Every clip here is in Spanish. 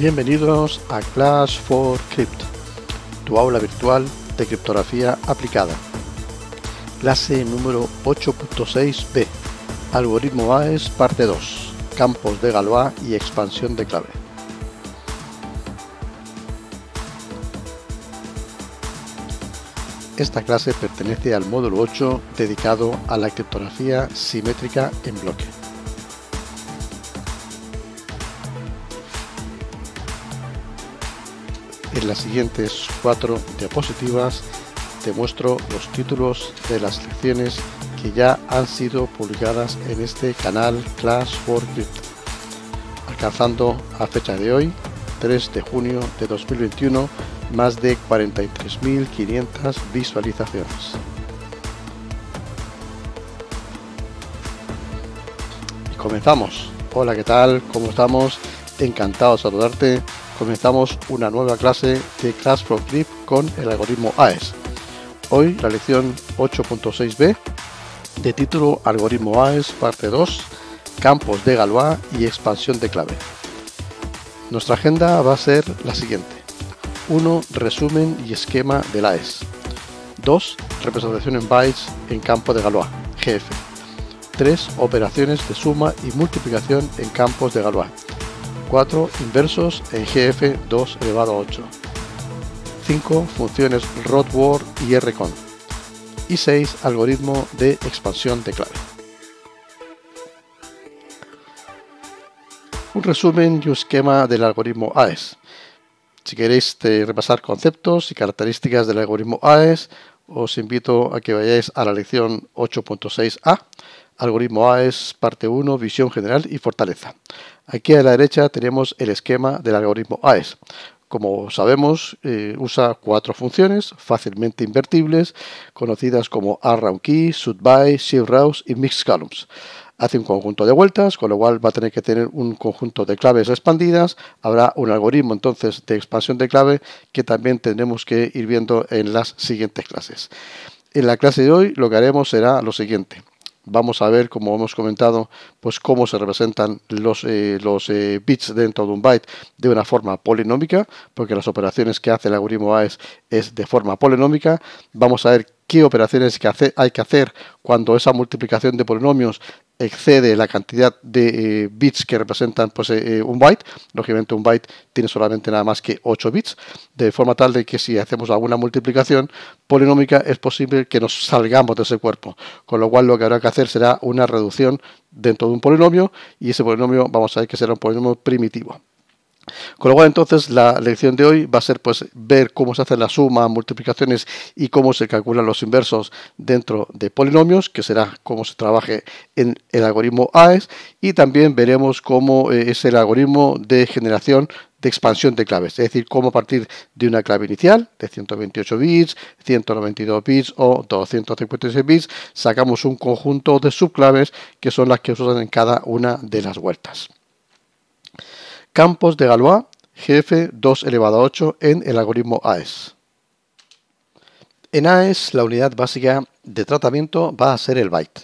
Bienvenidos a Class for Crypt, tu aula virtual de criptografía aplicada. Clase número 8.6b, Algoritmo AES parte 2, Campos de Galois y expansión de clave. Esta clase pertenece al módulo 8 dedicado a la criptografía simétrica en bloque. En las siguientes cuatro diapositivas te muestro los títulos de las lecciones que ya han sido publicadas en este canal Class for alcanzando a fecha de hoy, 3 de junio de 2021, más de 43.500 visualizaciones. comenzamos. Hola, ¿qué tal? ¿Cómo estamos? Encantado de saludarte comenzamos una nueva clase de Class for con el algoritmo AES. Hoy la lección 8.6b de título Algoritmo AES parte 2, campos de Galois y expansión de clave. Nuestra agenda va a ser la siguiente. 1. Resumen y esquema del AES. 2. Representación en bytes en campo de Galois, GF. 3. Operaciones de suma y multiplicación en campos de Galois, 4. Inversos en GF 2 elevado a 8. 5. Funciones ROTWORD y RCON. Y 6. Algoritmo de expansión de clave. Un resumen y un esquema del algoritmo AES. Si queréis repasar conceptos y características del algoritmo AES, os invito a que vayáis a la lección 8.6a, algoritmo AES, parte 1, visión general y fortaleza. Aquí a la derecha tenemos el esquema del algoritmo AES. Como sabemos, eh, usa cuatro funciones fácilmente invertibles, conocidas como ArroundKey, SubBy, SHIFT-ROWS y MIX-COLUMNS. Hace un conjunto de vueltas, con lo cual va a tener que tener un conjunto de claves expandidas. Habrá un algoritmo entonces de expansión de clave que también tendremos que ir viendo en las siguientes clases. En la clase de hoy lo que haremos será lo siguiente vamos a ver, como hemos comentado, pues cómo se representan los, eh, los eh, bits dentro de un byte de una forma polinómica, porque las operaciones que hace el algoritmo AES es de forma polinómica. Vamos a ver qué operaciones que hay que hacer cuando esa multiplicación de polinomios excede la cantidad de eh, bits que representan pues, eh, eh, un byte. Lógicamente un byte tiene solamente nada más que 8 bits, de forma tal de que si hacemos alguna multiplicación polinómica es posible que nos salgamos de ese cuerpo, con lo cual lo que habrá que hacer será una reducción dentro de un polinomio y ese polinomio vamos a ver que será un polinomio primitivo. Con lo cual entonces la lección de hoy va a ser pues ver cómo se hacen las sumas, multiplicaciones y cómo se calculan los inversos dentro de polinomios, que será cómo se trabaje en el algoritmo AES y también veremos cómo eh, es el algoritmo de generación de expansión de claves, es decir, cómo a partir de una clave inicial de 128 bits, 192 bits o 256 bits, sacamos un conjunto de subclaves que son las que usan en cada una de las vueltas. Campos de Galois, GF 2 elevado a 8 en el algoritmo AES. En AES, la unidad básica de tratamiento va a ser el byte.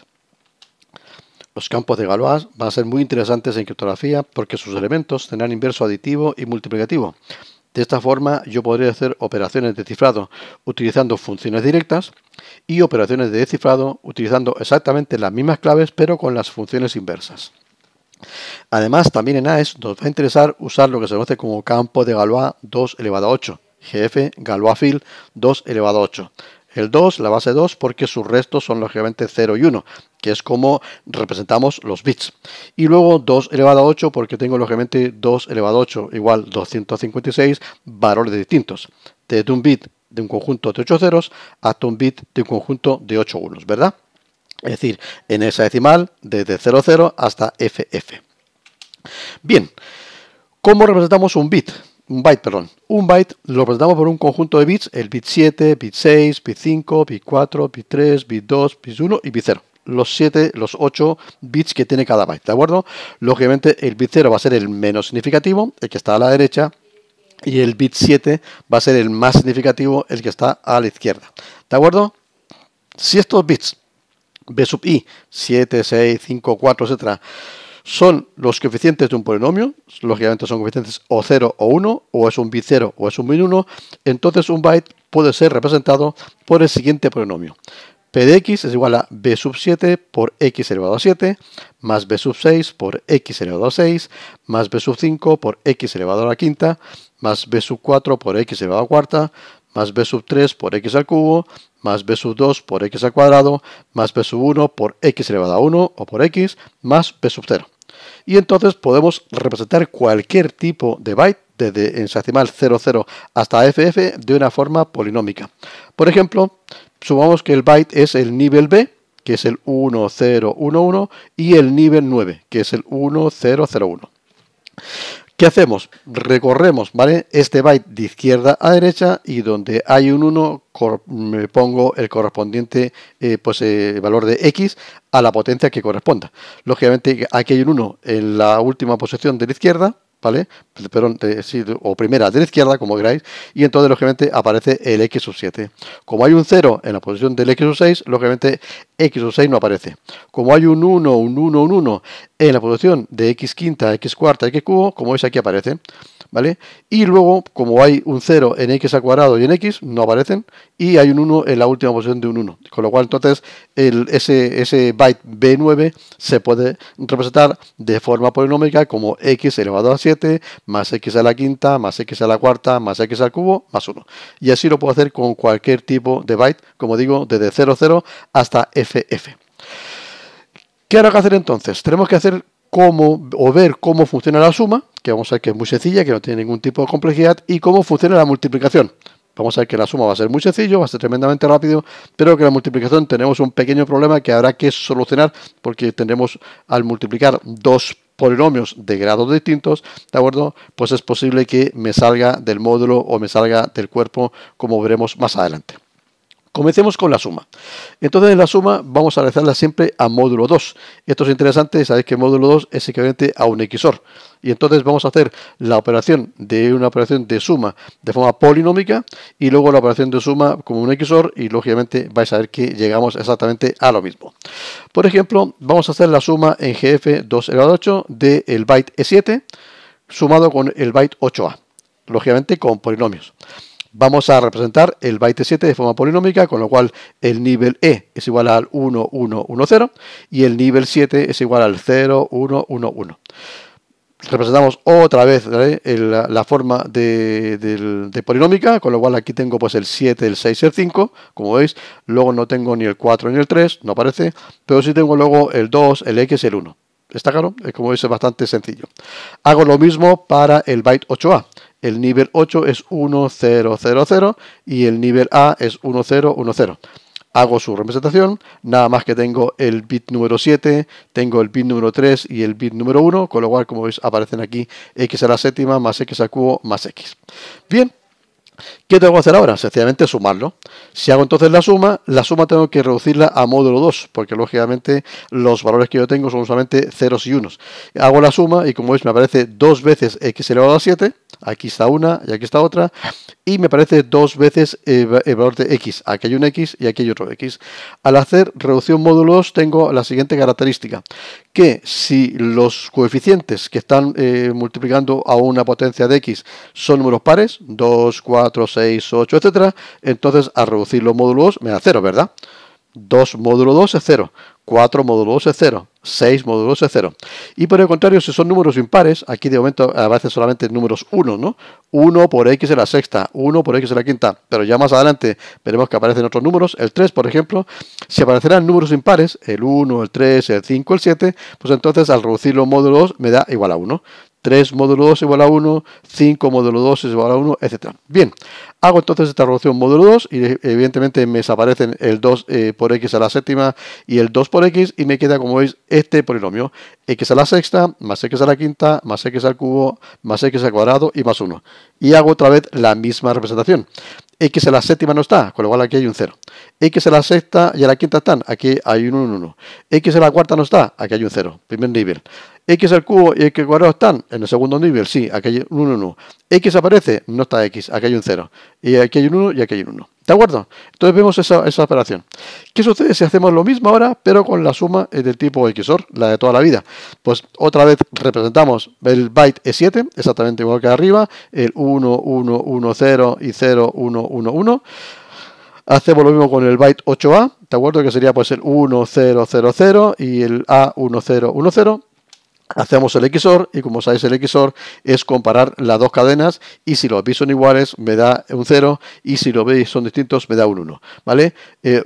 Los campos de Galois van a ser muy interesantes en criptografía porque sus elementos tendrán inverso aditivo y multiplicativo. De esta forma yo podría hacer operaciones de cifrado utilizando funciones directas y operaciones de descifrado utilizando exactamente las mismas claves pero con las funciones inversas. Además, también en AES nos va a interesar usar lo que se conoce como campo de Galois 2 elevado a 8, GF Galois Field 2 elevado a 8. El 2, la base 2, porque sus restos son lógicamente 0 y 1, que es como representamos los bits. Y luego 2 elevado a 8, porque tengo lógicamente 2 elevado a 8 igual 256 valores distintos. Desde un bit de un conjunto de 8 ceros hasta un bit de un conjunto de 8 unos, ¿verdad? Es decir, en esa decimal desde 00 hasta FF. Bien, ¿cómo representamos un bit? Un byte, perdón. Un byte lo representamos por un conjunto de bits, el bit 7, bit 6, bit 5, bit 4, bit 3, bit 2, bit 1 y bit 0 los 7, los 8 bits que tiene cada byte, ¿de acuerdo? Lógicamente el bit 0 va a ser el menos significativo, el que está a la derecha, y el bit 7 va a ser el más significativo, el que está a la izquierda, ¿de acuerdo? Si estos bits b sub i, 7, 6, 5, 4, etcétera, son los coeficientes de un polinomio, lógicamente son coeficientes o 0 o 1, o es un bit 0 o es un bit 1, entonces un byte puede ser representado por el siguiente polinomio. P de x es igual a b sub 7 por x elevado a 7, más b sub 6 por x elevado a 6, más b sub 5 por x elevado a la quinta, más b sub 4 por x elevado a cuarta, más b sub 3 por x al cubo, más b sub 2 por x al cuadrado, más b sub 1 por x elevado a 1 o por x, más b sub 0. Y entonces podemos representar cualquier tipo de byte desde hexadecimal 00 hasta FF de una forma polinómica. Por ejemplo, supongamos que el byte es el nivel B, que es el 1011, y el nivel 9, que es el 1001. ¿Qué hacemos? Recorremos ¿vale? este byte de izquierda a derecha y donde hay un 1 me pongo el correspondiente eh, pues, eh, valor de x a la potencia que corresponda. Lógicamente aquí hay un 1 en la última posición de la izquierda ¿vale? Perdón, eh, o primera de la izquierda, como queráis, y entonces lógicamente aparece el x sub 7. Como hay un 0 en la posición del x sub 6, lógicamente x sub 6 no aparece. Como hay un 1, un 1, un 1 en la posición de x quinta, x cuarta, x cubo, como veis aquí aparece. Y luego, como hay un 0 en x al cuadrado y en x, no aparecen, y hay un 1 en la última posición de un 1. Con lo cual, entonces, ese, byte B9 se puede representar de forma polinómica como x elevado a 7, más x a la quinta, más x a la cuarta, más x al cubo, más 1. Y así lo puedo hacer con cualquier tipo de byte, como digo, desde 00 hasta FF. ¿Qué habrá que hacer entonces? Tenemos que hacer cómo o ver cómo funciona la suma, que vamos a ver que es muy sencilla, que no tiene ningún tipo de complejidad, y cómo funciona la multiplicación. Vamos a ver que la suma va a ser muy sencillo, va a ser tremendamente rápido, pero que la multiplicación tenemos un pequeño problema que habrá que solucionar porque tendremos al multiplicar dos polinomios de grados distintos, ¿de acuerdo? Pues es posible que me salga del módulo o me salga del cuerpo, como veremos más adelante. Comencemos con la suma. Entonces en la suma vamos a realizarla siempre a módulo 2. Esto es interesante, sabéis que módulo 2 es equivalente a un XOR. Y entonces vamos a hacer la operación de una operación de suma de forma polinómica y luego la operación de suma como un XOR y lógicamente vais a ver que llegamos exactamente a lo mismo. Por ejemplo, vamos a hacer la suma en GF 2 elevado 8 del byte E7 sumado con el byte 8A, lógicamente con polinomios vamos a representar el byte 7 de forma polinómica, con lo cual el nivel E es igual al 1, 1, 1, 0 y el nivel 7 es igual al 0, 1, 1, 1. Representamos otra vez la forma de, polinómica, con lo cual aquí tengo pues, el 7, el 6 el 5, como veis. Luego no tengo ni el 4 ni el 3, no aparece, pero sí tengo luego el 2, el X y el 1. ¿Está claro? Como veis es bastante sencillo. Hago lo mismo para el byte 8A el nivel 8 es 1, y el nivel A es 1010. Hago su representación, nada más que tengo el bit número 7, tengo el bit número 3 y el bit número 1, con lo cual, como veis, aparecen aquí x a la séptima más x al cubo más x. Bien, ¿Qué tengo que hacer ahora? Sencillamente sumarlo. Si hago entonces la suma, la suma tengo que reducirla a módulo 2, porque lógicamente los valores que yo tengo son solamente ceros y unos. Hago la suma y como veis me aparece dos veces x elevado a 7, aquí está una y aquí está otra, y me aparece dos veces eh, el valor de x. Aquí hay un x y aquí hay otro x. Al hacer reducción módulo 2 tengo la siguiente característica, que si los coeficientes que están eh, multiplicando a una potencia de x son números pares, 2, 4, 6, 8, etcétera, entonces al reducir los módulos me da 0, ¿verdad? 2 módulo 2 es 0, 4 módulo 2 es 0, 6 módulos 2 es 0. Y por el contrario, si son números impares, aquí de momento aparecen solamente números 1, ¿no? 1 por x en la sexta, 1 por x en la quinta, pero ya más adelante veremos que aparecen otros números, el 3 por ejemplo, si aparecerán números impares, el 1, el 3, el 5, el 7, pues entonces al reducirlo los módulo 2 me da igual a 1. 3 módulo 2 igual a 1, 5 módulo 2 es igual a 1, etc. Bien, hago entonces esta reducción módulo 2 y evidentemente me desaparecen el 2 eh, por x a la séptima y el 2 por x y me queda como veis este polinomio, x a la sexta, más x a la quinta, más x al cubo, más x al cuadrado y más 1. Y hago otra vez la misma representación x a la séptima no está, con lo cual aquí hay un 0. x a la sexta y a la quinta están, aquí hay un 1, 1. x a la cuarta no está, aquí hay un 0, primer nivel x al cubo y x al cuadrado están en el segundo nivel, sí, aquí hay un 1, 1. x aparece, no está x, aquí hay un 0. Y aquí hay un 1 y aquí hay un 1. ¿De acuerdo? Entonces vemos esa, operación. ¿Qué sucede si hacemos lo mismo ahora, pero con la suma eh, del tipo XOR, la de toda la vida? Pues otra vez representamos el byte E7, exactamente igual que arriba, el 1, 1, 1, 0 y 0, 1, 1, 1. Hacemos lo mismo con el byte 8A, ¿de acuerdo? Que sería pues el 1, 0, 0, 0 y el a 1, 1, 0, 0. Hacemos el XOR y como sabéis el XOR es comparar las dos cadenas y si los bits son iguales me da un 0 y si los bits son distintos me da un 1. ¿Vale?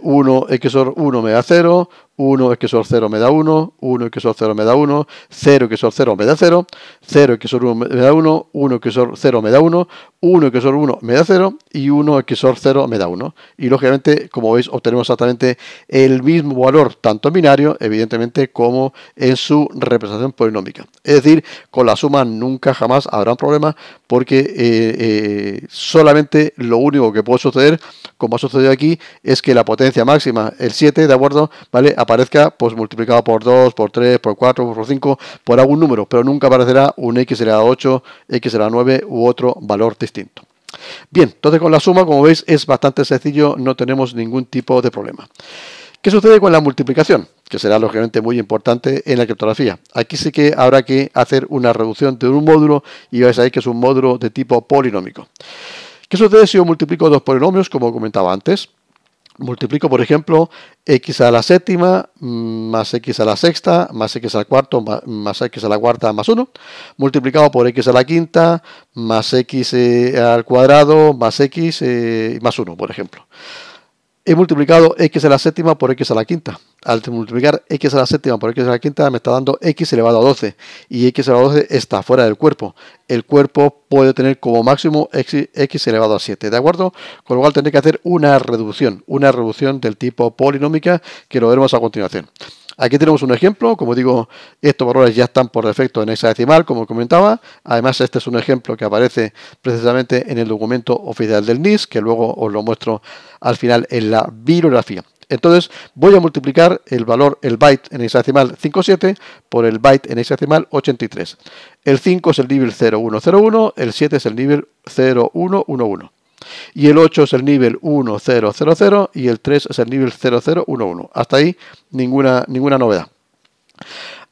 1 XOR 1 me da 0, 1 sobre 0 me da 1, 1 SOR 0 me da 1, 0 sobre 0 me da 0, 0 SOR 1 me da 1, 1 XOR 0 me da 1, 1 SOR 1 me da 0 y 1 sobre 0 me da 1. Y lógicamente, como veis, obtenemos exactamente el mismo valor, tanto en binario, evidentemente, como en su representación polinómica. Es decir, con la suma nunca jamás habrá un problema porque eh, eh, solamente lo único que puede suceder, como ha sucedido aquí, es que la potencia máxima, el 7, ¿de acuerdo? ¿Vale? A parezca pues multiplicado por 2, por 3, por 4, por 5, por algún número, pero nunca aparecerá un x será 8, x será 9 u otro valor distinto. Bien, entonces con la suma, como veis, es bastante sencillo, no tenemos ningún tipo de problema. ¿Qué sucede con la multiplicación? Que será lógicamente muy importante en la criptografía. Aquí sí que habrá que hacer una reducción de un módulo y vais a ver que es un módulo de tipo polinómico. ¿Qué sucede si yo multiplico dos polinomios, como comentaba antes? multiplico, por ejemplo, x a la séptima mm, más x a la sexta más x al cuarto más, x a la cuarta más 1, multiplicado por x a la quinta más x eh, al cuadrado más x eh, más 1, por ejemplo. He multiplicado x a la séptima por x a la quinta al multiplicar x a la séptima por x a la quinta me está dando x elevado a 12 y x elevado a 12 está fuera del cuerpo. El cuerpo puede tener como máximo x, elevado a 7, ¿de acuerdo? Con lo cual tendré que hacer una reducción, una reducción del tipo polinómica que lo veremos a continuación. Aquí tenemos un ejemplo, como digo, estos valores ya están por defecto en hexadecimal, como comentaba. Además, este es un ejemplo que aparece precisamente en el documento oficial del NIS, que luego os lo muestro al final en la bibliografía. Entonces voy a multiplicar el valor, el byte en hexadecimal 57 por el byte en hexadecimal 83. El 5 es el nivel 0101, el 7 es el nivel 0111. Y el 8 es el nivel 1000 y el 3 es el nivel 0011. Hasta ahí ninguna, ninguna novedad.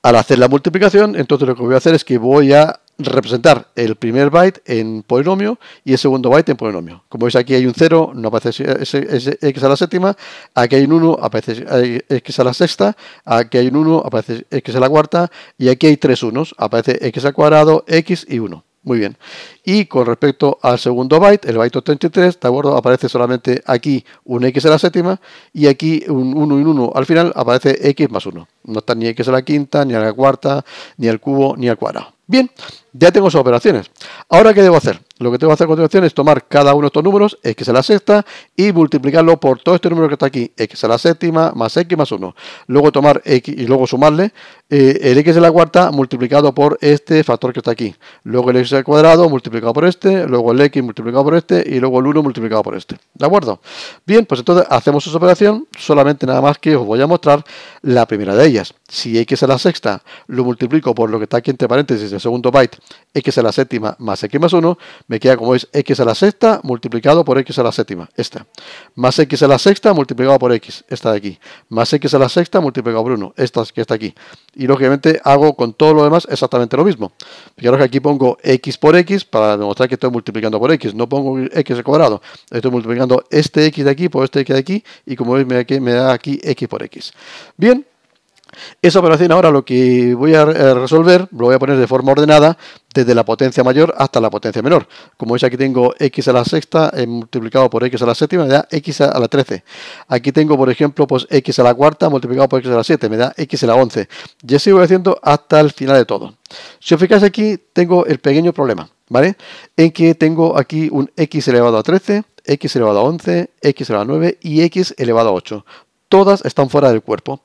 Al hacer la multiplicación, entonces lo que voy a hacer es que voy a representar el primer byte en polinomio y el segundo byte en polinomio. Como veis aquí hay un 0, no aparece ese x a la séptima, aquí hay un 1, aparece x a la sexta, aquí hay un 1, aparece x a la cuarta y aquí hay tres unos, aparece x al cuadrado, x y 1. Muy bien. Y con respecto al segundo byte, el byte 33, de acuerdo, aparece solamente aquí un x a la séptima y aquí un 1 y un 1 al final aparece x más 1. No está ni x a la quinta, ni a la cuarta, ni al cubo, ni al cuadrado. Bien, ya tengo sus operaciones. Ahora, ¿qué debo hacer? Lo que tengo que hacer a continuación es tomar cada uno de estos números, x a la sexta, y multiplicarlo por todo este número que está aquí, x a la séptima, más x más 1. Luego tomar x y luego sumarle eh, el x a la cuarta multiplicado por este factor que está aquí. Luego el x al cuadrado multiplicado por este, luego el x multiplicado por este, y luego el 1 multiplicado por este. ¿De acuerdo? Bien, pues entonces hacemos esa operación, solamente nada más que os voy a mostrar la primera de ellas. Si x a la sexta lo multiplico por lo que está aquí entre paréntesis, el segundo byte, x a la séptima más x más 1, me queda como es x a la sexta multiplicado por x a la séptima, esta. Más x a la sexta multiplicado por x, esta de aquí. Más x a la sexta multiplicado por 1, esta que está aquí. Y lógicamente hago con todo lo demás exactamente lo mismo. Fijaros que aquí pongo x por x para demostrar que estoy multiplicando por x. No pongo x al cuadrado, estoy multiplicando este x de aquí por este x de aquí y como veis me da aquí x por x. Bien, esa operación ahora lo que voy a eh, resolver, lo voy a poner de forma ordenada, desde la potencia mayor hasta la potencia menor. Como veis aquí tengo x a la sexta eh, multiplicado por x a la séptima, me da x a la 13. Aquí tengo, por ejemplo, pues x a la cuarta multiplicado por x a la 7, me da x a la 11. Y así voy haciendo hasta el final de todo. Si os fijáis aquí, tengo el pequeño problema, ¿vale? En que tengo aquí un x elevado a 13, x elevado a 11, x elevado a 9 y x elevado a 8 todas están fuera del cuerpo.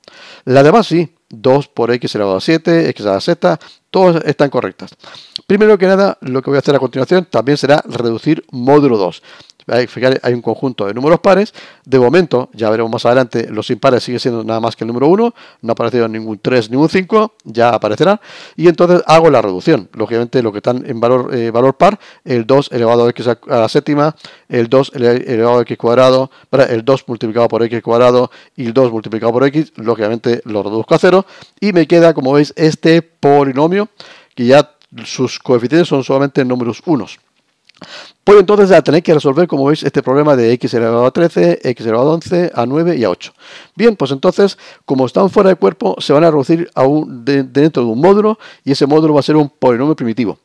La demás sí, 2 por x elevado a 7, x elevado a z, todas están correctas. Primero que nada, lo que voy a hacer a continuación también será reducir módulo 2. Hay, un conjunto de números pares. De momento, ya veremos más adelante, los impares sigue siendo nada más que el número 1. No ha aparecido ningún 3, ni un 5. Ya aparecerá. Y entonces hago la reducción. Lógicamente, lo que están en valor, eh, valor par, el 2 elevado a x a la séptima, el 2 elevado a x cuadrado, el 2 multiplicado por x cuadrado y el 2 multiplicado por x. Lógicamente, lo reduzco a 0. Y me queda, como veis, este polinomio que ya sus coeficientes son solamente números unos. Pues entonces ya tenéis que resolver, como veis, este problema de x elevado a 13, x elevado a 11, a 9 y a 8. Bien, pues entonces, como están fuera de cuerpo, se van a reducir a dentro de un módulo y ese módulo va a ser un polinomio primitivo.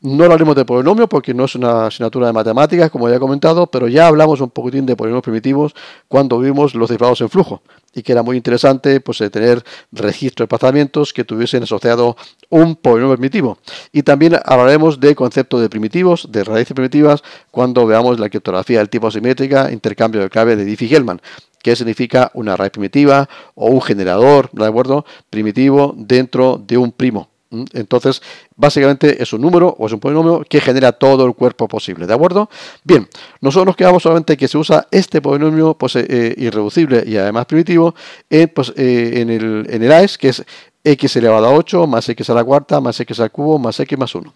No hablaremos de polinomios porque no es una asignatura de matemáticas, como ya he comentado, pero ya hablamos un poquitín de polinomios primitivos cuando vimos los cifrados en flujo y que era muy interesante pues, eh, tener registros de pasamientos que tuviesen asociado un polinomio primitivo. Y también hablaremos de conceptos de primitivos, de raíces primitivas, cuando veamos la criptografía del tipo asimétrica, intercambio de clave de Diffie-Hellman que significa una raíz primitiva o un generador, ¿de acuerdo? Primitivo dentro de un primo. Entonces, básicamente es un número o es un polinomio que genera todo el cuerpo posible, ¿de acuerdo? Bien, nosotros nos quedamos solamente que se usa este polinomio pues, eh, eh, irreducible y además primitivo en, pues, eh, el, en el AES, que es x elevado a 8 más x a la cuarta más x al cubo más x más 1.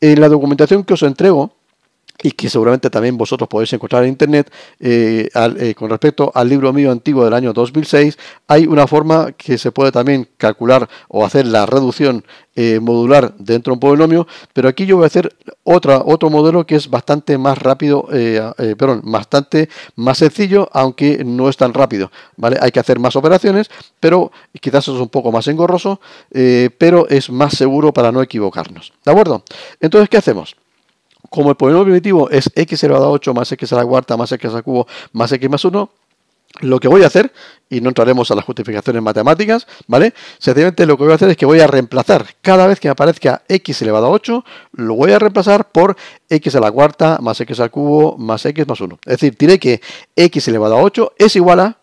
En la documentación que os entrego, y que seguramente también vosotros podéis encontrar en internet, eh, eh, con respecto al libro mío antiguo del año 2006, hay una forma que se puede también calcular o hacer la reducción eh, modular dentro de un polinomio, pero aquí yo voy a hacer otro modelo que es bastante más rápido, perdón, bastante más sencillo, aunque no es tan rápido, ¿vale? Hay que hacer más operaciones, pero quizás es un poco más engorroso, pero es más seguro para no equivocarnos, ¿de acuerdo? Entonces, ¿qué hacemos? como el polinomio primitivo es x elevado a 8 más x a la cuarta más x al cubo más x más 1, lo que voy a hacer, y no entraremos a las justificaciones matemáticas, ¿vale? Sencillamente lo que voy a hacer es que voy a reemplazar cada vez que aparezca x elevado a 8, lo voy a reemplazar por x a la cuarta más x al cubo más x más 1. Es decir, diré que x elevado a 8 es igual a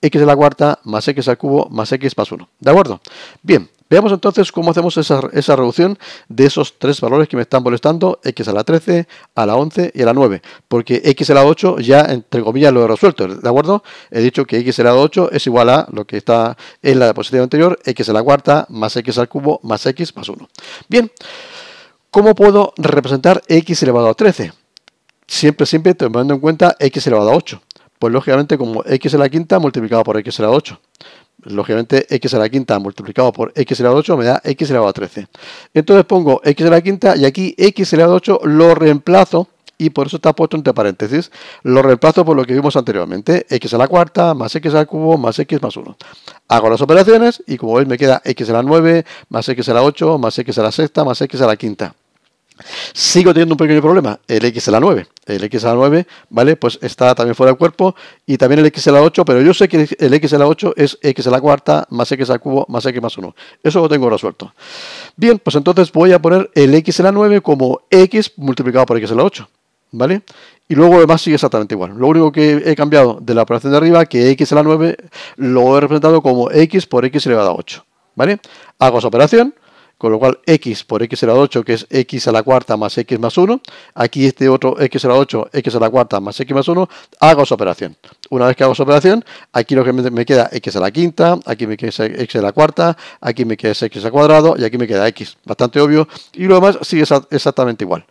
x a la cuarta más x al cubo más x más 1. ¿De acuerdo? Bien, Veamos entonces cómo hacemos esa, reducción de esos tres valores que me están molestando, x a la 13, a la 11 y a la 9, porque x a la 8 ya, entre comillas, lo he resuelto, ¿de acuerdo? He dicho que x a la 8 es igual a lo que está en la diapositiva anterior, x a la cuarta, más x al cubo, más x más 1. Bien, ¿cómo puedo representar x elevado a 13? Siempre, siempre tomando en cuenta x elevado a 8. Pues lógicamente como x a la quinta multiplicado por x a la 8 lógicamente x a la quinta multiplicado por x elevado a 8 me da x elevado a 13. Entonces pongo x a la quinta y aquí x elevado a 8 lo reemplazo y por eso está puesto entre paréntesis. Lo reemplazo por lo que vimos anteriormente, x a la cuarta más x al cubo más x más 1. Hago las operaciones y como veis me queda x a la 9 más x a la 8 más x a la sexta más x a la quinta. Sigo teniendo un pequeño problema, el x la 9 El la 9 ¿vale? Pues está también fuera del cuerpo y también el x la 8 pero yo sé que el x la 8 es x a la cuarta más x al cubo más X más 1. Eso lo tengo resuelto. Bien, pues entonces voy a poner el x la 9 como X multiplicado por x la 8 ¿vale? Y luego además sigue exactamente igual. Lo único que he cambiado de la operación de arriba, que x a la 9 lo he representado como X por X elevado a 8, ¿vale? Hago esa operación con lo cual x por x a la 8, que es x a la cuarta más x más 1, aquí este otro x a la 8, x a la cuarta más x más 1, hago su operación. Una vez que hago su operación, aquí lo que me queda es x a la quinta, aquí me queda x a la cuarta, aquí me queda x al cuadrado y aquí me queda x. Bastante obvio. Y lo demás sigue exactamente igual.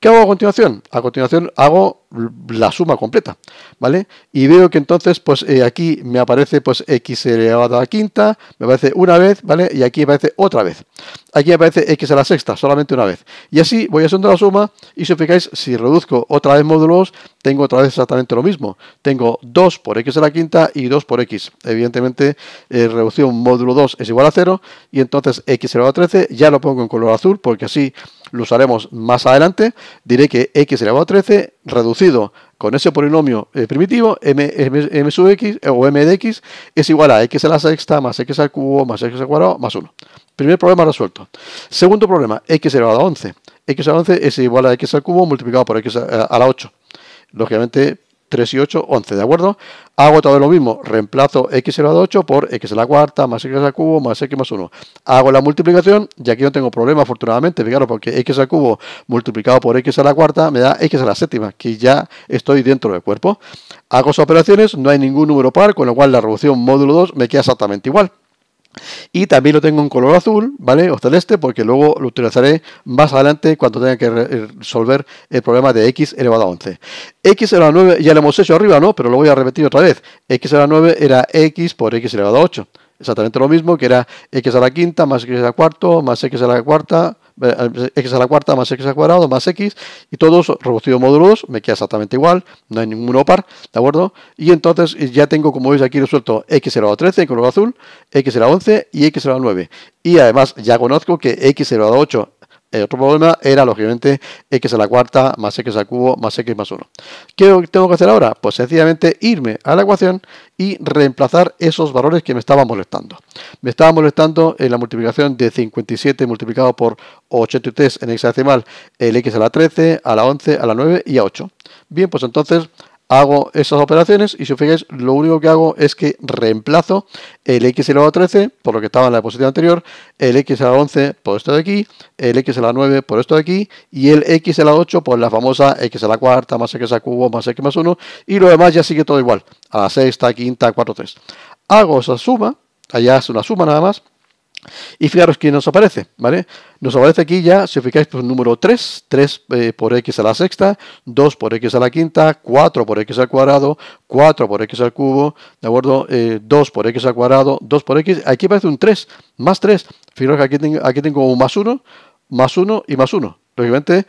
¿Qué hago a continuación? A continuación hago la suma completa, ¿vale? Y veo que entonces, pues eh, aquí me aparece pues x elevado a la quinta, me aparece una vez, ¿vale? Y aquí aparece otra vez. Aquí aparece x a la sexta, solamente una vez. Y así voy a haciendo la suma y si os fijáis, si reduzco otra vez módulos, tengo otra vez exactamente lo mismo. Tengo 2 por x a la quinta y 2 por x. Evidentemente, eh, reducción módulo 2 es igual a 0 y entonces x elevado a 13 ya lo pongo en color azul porque así lo usaremos más adelante. Diré que x elevado a 13 reducido con ese polinomio eh, primitivo, m, sub x eh, o m de x es igual a x a la sexta más x al cubo más x al cuadrado más 1. Primer problema resuelto. Segundo problema, x elevado a 11. x elevado a 11 es igual a x al cubo multiplicado por x a la 8. Lógicamente, 3 y 8, 11, ¿de acuerdo? Hago todo lo mismo, reemplazo x elevado a 8 por x a la cuarta más x al cubo más x más 1. Hago la multiplicación ya aquí no tengo problema, afortunadamente, fijaros, porque x al cubo multiplicado por x a la cuarta me da x a la séptima, que ya estoy dentro del cuerpo. Hago sus operaciones, no hay ningún número par, con lo cual la reducción módulo 2 me queda exactamente igual. Y también lo tengo en color azul, ¿vale? O celeste, porque luego lo utilizaré más adelante cuando tenga que eh, resolver el problema de x elevado a 11. x elevado a 9 ya lo hemos hecho arriba, ¿no? Pero lo voy a repetir otra vez. x elevado a 9 era x por x elevado a 8. Exactamente lo mismo que era x a la quinta más x a la cuarto más x a la cuarta x a la cuarta más x al cuadrado más x, y todos reducido módulos me queda exactamente igual, no hay ninguno par, ¿de acuerdo? Y entonces eh, ya tengo, como veis aquí resuelto, x elevado a 13 en color azul, x elevado a 11 y x elevado a 9. Y además ya conozco que x elevado a 8 el eh, otro problema era, lógicamente, x a la cuarta más x al cubo más x más 1. ¿Qué tengo que hacer ahora? Pues sencillamente irme a la ecuación y reemplazar esos valores que me estaban molestando. Me estaba molestando en la multiplicación de 57 multiplicado por 83 en hexadecimal, el x a la 13, a la 11, a la 9 y a 8. Bien, pues entonces hago esas operaciones y si os fijáis, lo único que hago es que reemplazo el x elevado a 13 por lo que estaba en la diapositiva anterior, el x elevado a 11 por esto de aquí, el x elevado a 9 por esto de aquí y el x elevado a 8 por la famosa x a la cuarta más x a cubo más x más 1 y lo demás ya sigue todo igual, a la sexta, quinta, 4, 3. Hago esa suma, allá es una suma nada más, y fijaros que nos aparece, ¿vale? Nos aparece aquí ya, si os fijáis, pues número 3, 3 eh, por x a la sexta, 2 por x a la quinta, 4 por x al cuadrado, 4 por x al cubo, ¿de acuerdo? 2 eh, por x al cuadrado, 2 por x, aquí aparece un 3, más 3. Fijaros que aquí tengo, aquí tengo un más 1, más 1 y más 1. Lógicamente,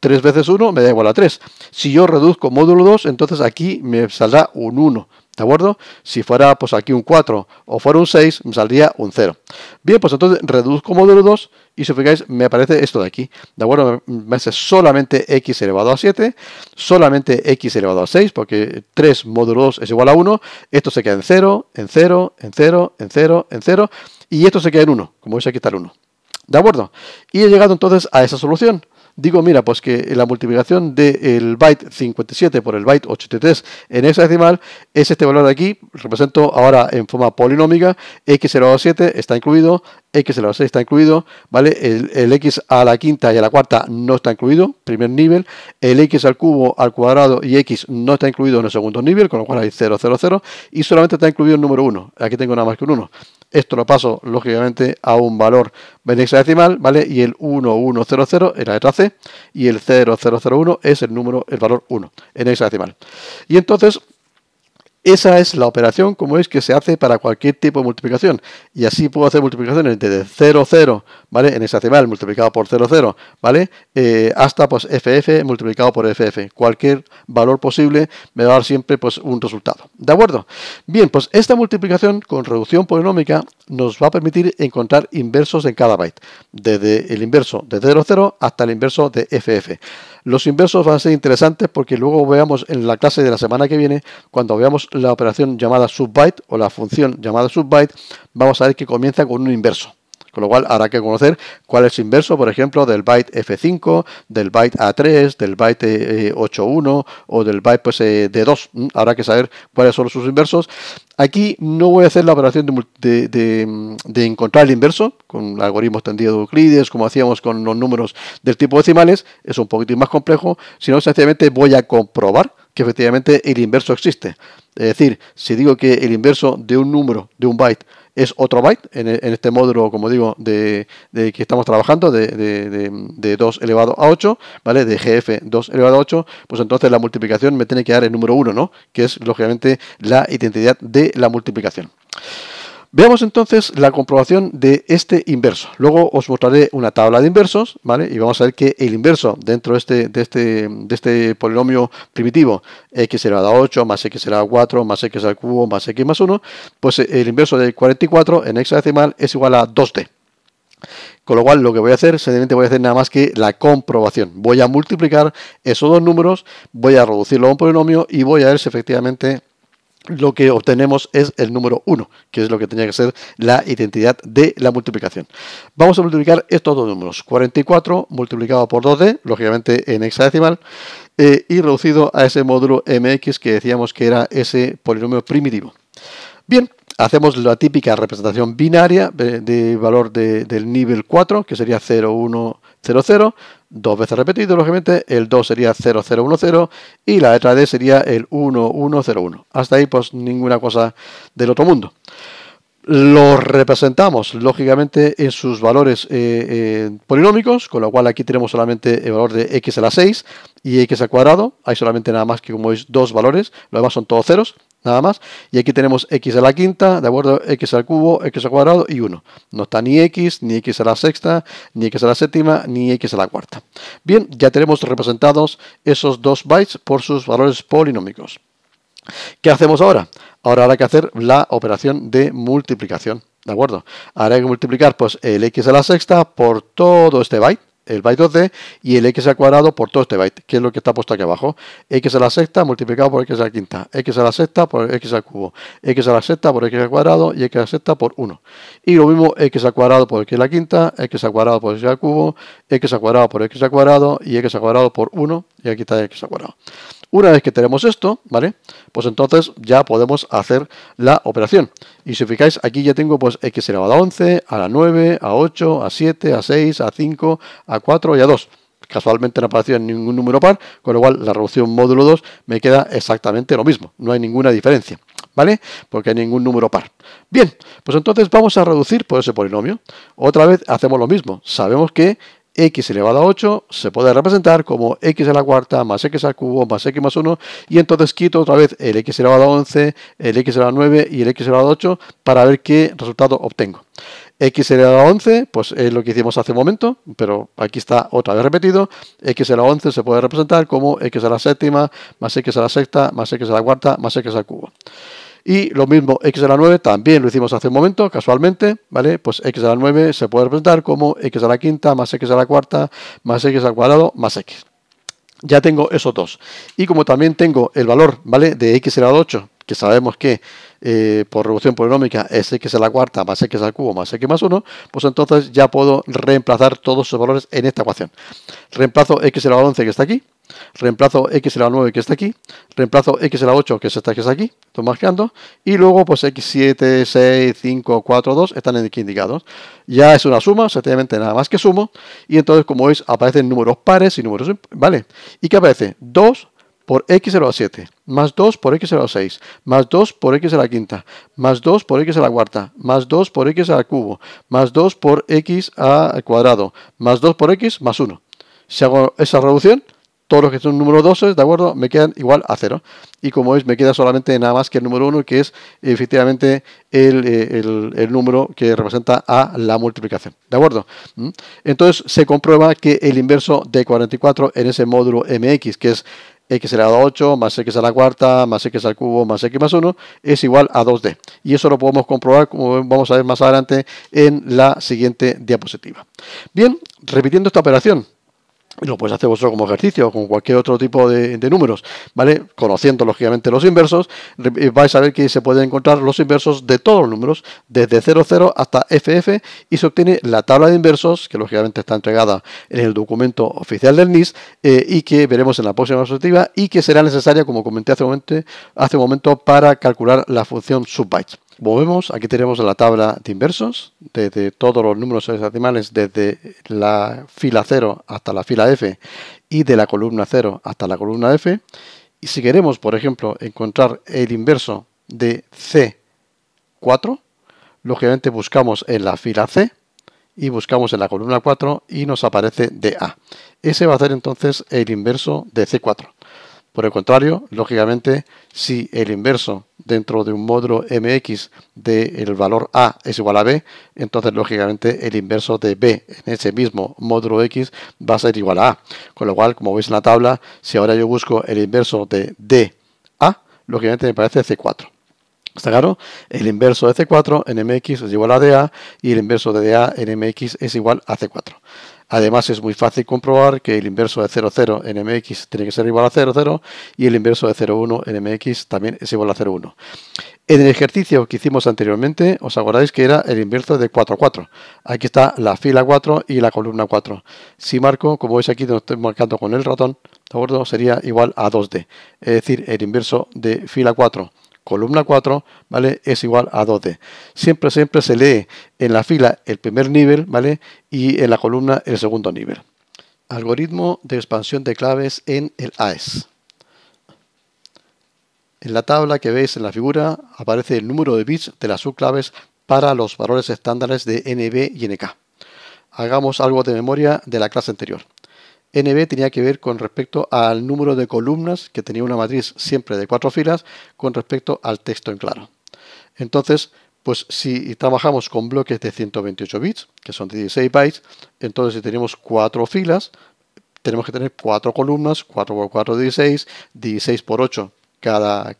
3 veces 1 me da igual a 3. Si yo reduzco módulo 2, entonces aquí me saldrá un 1. ¿De acuerdo? Si fuera pues aquí un 4 o fuera un 6, me saldría un 0. Bien, pues entonces reduzco módulo 2 y si os fijáis me aparece esto de aquí. ¿De acuerdo? Me hace solamente x elevado a 7, solamente x elevado a 6, porque 3 módulo 2 es igual a 1. Esto se queda en 0, en 0, en 0, en 0, en 0. Y esto se queda en 1, como veis aquí está el 1. ¿De acuerdo? Y he llegado entonces a esa solución digo, mira, pues que la multiplicación del el byte 57 por el byte 83 en decimal es este valor de aquí, represento ahora en forma polinómica, x a 7 está incluido, x a 6 está incluido, ¿vale? El, el, x a la quinta y a la cuarta no está incluido, primer nivel, el x al cubo, al cuadrado y x no está incluido en el segundo nivel, con lo cual hay 0, 0, 0, y solamente está incluido el número 1, aquí tengo nada más que un 1. Esto lo paso, lógicamente, a un valor hexadecimal, ¿vale? Y el 1100 es la letra C y el 0001 es el número, el valor 1 en hexadecimal. Y entonces esa es la operación como es que se hace para cualquier tipo de multiplicación. Y así puedo hacer multiplicaciones desde 0, 0, ¿vale? En hexadecimal multiplicado por 0, 0, ¿vale? Eh, hasta pues FF multiplicado por FF. Cualquier valor posible me va a dar siempre pues un resultado. ¿De acuerdo? Bien, pues esta multiplicación con reducción polinómica nos va a permitir encontrar inversos en cada byte. Desde el inverso de 0,0 0 hasta el inverso de FF. Los inversos van a ser interesantes porque luego veamos en la clase de la semana que viene, cuando veamos la operación llamada subbyte o la función llamada subbyte, vamos a ver que comienza con un inverso. Con lo cual habrá que conocer cuál es el inverso, por ejemplo, del byte F5, del byte A3, del byte 81 eh, o del byte pues, eh, D2. Habrá que saber cuáles son sus inversos. Aquí no voy a hacer la operación de, encontrar el inverso con algoritmos tendidos de Euclides, como hacíamos con los números del tipo decimales. Es un poquito más complejo, sino sencillamente voy a comprobar que efectivamente el inverso existe. Es decir, si digo que el inverso de un número, de un byte, es otro byte, en, e, este módulo, como digo, de, que estamos trabajando, de, 2 elevado a 8, ¿vale? De GF 2 elevado a 8, pues entonces la multiplicación me tiene que dar el número 1, ¿no? Que es, lógicamente, la identidad de la multiplicación. Veamos entonces la comprobación de este inverso. Luego os mostraré una tabla de inversos, ¿vale? Y vamos a ver que el inverso dentro de este, este, este polinomio primitivo, x elevado a 8 más x elevado a 4 más x al cubo más x más 1, pues eh, el inverso del 44 en hexadecimal es igual a 2d. Con lo cual lo que voy a hacer, sencillamente voy a hacer nada más que la comprobación. Voy a multiplicar esos dos números, voy a reducirlo a un polinomio y voy a ver si efectivamente lo que obtenemos es el número 1, que es lo que tenía que ser la identidad de la multiplicación. Vamos a multiplicar estos dos números, 44 multiplicado por 2D, lógicamente en hexadecimal, eh, y reducido a ese módulo mx que decíamos que era ese polinomio primitivo. Bien, hacemos la típica representación binaria eh, de, valor del nivel 4, que sería 0, 1, 0, 0, dos veces repetido, lógicamente, el 2 sería 0, 1, 0 y la letra D sería el 1, 0, 1. Hasta ahí, pues ninguna cosa del otro mundo. Lo representamos, lógicamente, en sus valores eh, eh, polinómicos, con lo cual aquí tenemos solamente el valor de x a la 6 y x al cuadrado. Hay solamente nada más que, como veis, dos valores, lo demás son todos ceros, nada más. Y aquí tenemos x a la quinta, ¿de acuerdo? x al cubo, x al cuadrado y 1. No está ni x, ni x a la sexta, ni x a la séptima, ni x a la cuarta. Bien, ya tenemos representados esos dos bytes por sus valores polinómicos. ¿Qué hacemos ahora? Ahora habrá que hacer la operación de multiplicación, ¿de acuerdo? Ahora hay que multiplicar pues, el x a la sexta por todo este byte el byte 2D y el x al cuadrado por todo este byte, que es lo que está puesto aquí abajo. x a la sexta multiplicado por x a la quinta, x a la sexta por x al cubo, x a la sexta por x al cuadrado y x a la sexta por 1. Y lo mismo x al cuadrado por x a la quinta, x al cuadrado por x al cubo, x al cuadrado por x al cuadrado y x al cuadrado por 1 y aquí está x al cuadrado. Una vez que tenemos esto, ¿vale? Pues entonces ya podemos hacer la operación. Y si fijáis, aquí ya tengo pues x elevado a 11, a la 9, a 8, a 7, a 6, a 5, a 4 y a 2 casualmente no apareció en ningún número par, con lo cual la reducción módulo 2 me queda exactamente lo mismo, no hay ninguna diferencia, ¿vale? Porque hay ningún número par. Bien, pues entonces vamos a reducir por ese polinomio. Otra vez hacemos lo mismo, sabemos que x elevado a 8 se puede representar como x a la cuarta más x al cubo más x más 1 y entonces quito otra vez el x elevado a 11, el x elevado a 9 y el x elevado a 8 para ver qué resultado obtengo. x elevado a 11 pues es lo que hicimos hace un momento, pero aquí está otra vez repetido. x elevado a 11 se puede representar como x a la séptima más x a la sexta más x a la cuarta más x al cubo. Y lo mismo, x de la 9 también lo hicimos hace un momento, casualmente, ¿vale? Pues x de la 9 se puede representar como x a la quinta más x a la cuarta más x al cuadrado más x. Ya tengo esos dos. Y como también tengo el valor, ¿vale? De x a la 8, que sabemos que eh, por reducción polinómica es x a la cuarta más x al cubo más x más 1, pues entonces ya puedo reemplazar todos esos valores en esta ecuación. Reemplazo x a la 11 que está aquí, reemplazo x a la 9 que está aquí, reemplazo x a la 8 que es esta que está aquí, estoy marcando, y luego pues x7, 6, 5, 4, 2 están aquí indicados. Ya es una suma, sencillamente nada más que sumo, y entonces como veis aparecen números pares y números, ¿vale? ¿Y qué aparece? 2 por x a 7, más 2 por x a 6, más 2 por x a la quinta, más 2 por x a la cuarta, más 2 por x a cubo, más 2 por x al cuadrado, más 2 por x más 1. Si hago esa reducción, todos los que son número 12, ¿de acuerdo? Me quedan igual a 0. Y como veis, me queda solamente nada más que el número 1, que es efectivamente eh, el, el, número que representa a la multiplicación. ¿De acuerdo? ¿Mm? Entonces se comprueba que el inverso de 44 en ese módulo MX, que es x a 8 más x a la cuarta más x al cubo más x más 1 es igual a 2D. Y eso lo podemos comprobar, como vamos a ver más adelante en la siguiente diapositiva. Bien, repitiendo esta operación, y lo podéis hacer vosotros como ejercicio o con cualquier otro tipo de, números, ¿vale? Conociendo lógicamente los inversos, eh, vais a ver que se pueden encontrar los inversos de todos los números, desde 00 hasta FF, y se obtiene la tabla de inversos, que lógicamente está entregada en el documento oficial del NIS, eh, y que veremos en la próxima perspectiva, y que será necesaria, como comenté hace un momento, hace un momento para calcular la función subbyte. Volvemos, aquí tenemos la tabla de inversos, desde todos los números hexadecimales, desde la fila 0 hasta la fila F y de la columna 0 hasta la columna F. Y si queremos, por ejemplo, encontrar el inverso de C4, lógicamente buscamos en la fila C y buscamos en la columna 4 y nos aparece DA. Ese va a ser entonces el inverso de C4. Por el contrario, lógicamente, si el inverso dentro de un módulo mx del valor a es igual a b, entonces lógicamente el inverso de b en ese mismo módulo x va a ser igual a a. Con lo cual, como veis en la tabla, si ahora yo busco el inverso de d a, lógicamente me parece c4. ¿Está claro? El inverso de C4 en MX es igual a DA y el inverso de DA en MX es igual a C4. Además es muy fácil comprobar que el inverso de 0,0 en mx tiene que ser igual a 0,0 y el inverso de 0,1 en mx también es igual a 0,1. En el ejercicio que hicimos anteriormente, os acordáis que era el inverso de 4,4. Aquí está la fila 4 y la columna 4. Si marco, como veis aquí, estoy marcando con el ratón, ¿de Sería igual a 2D, es decir, el inverso de fila 4 columna 4, ¿vale? Es igual a 2 Siempre, siempre se lee en la fila el primer nivel, ¿vale? Y en la columna el segundo nivel. Algoritmo de expansión de claves en el AES. En la tabla que veis en la figura aparece el número de bits de las subclaves para los valores estándares de NB y NK. Hagamos algo de memoria de la clase anterior. NB tenía que ver con respecto al número de columnas que tenía una matriz siempre de cuatro filas con respecto al texto en claro. Entonces, pues si trabajamos con bloques de 128 bits, que son 16 bytes, entonces si tenemos cuatro filas, tenemos que tener cuatro columnas, 4 por 4 16, 16 por 8 cada,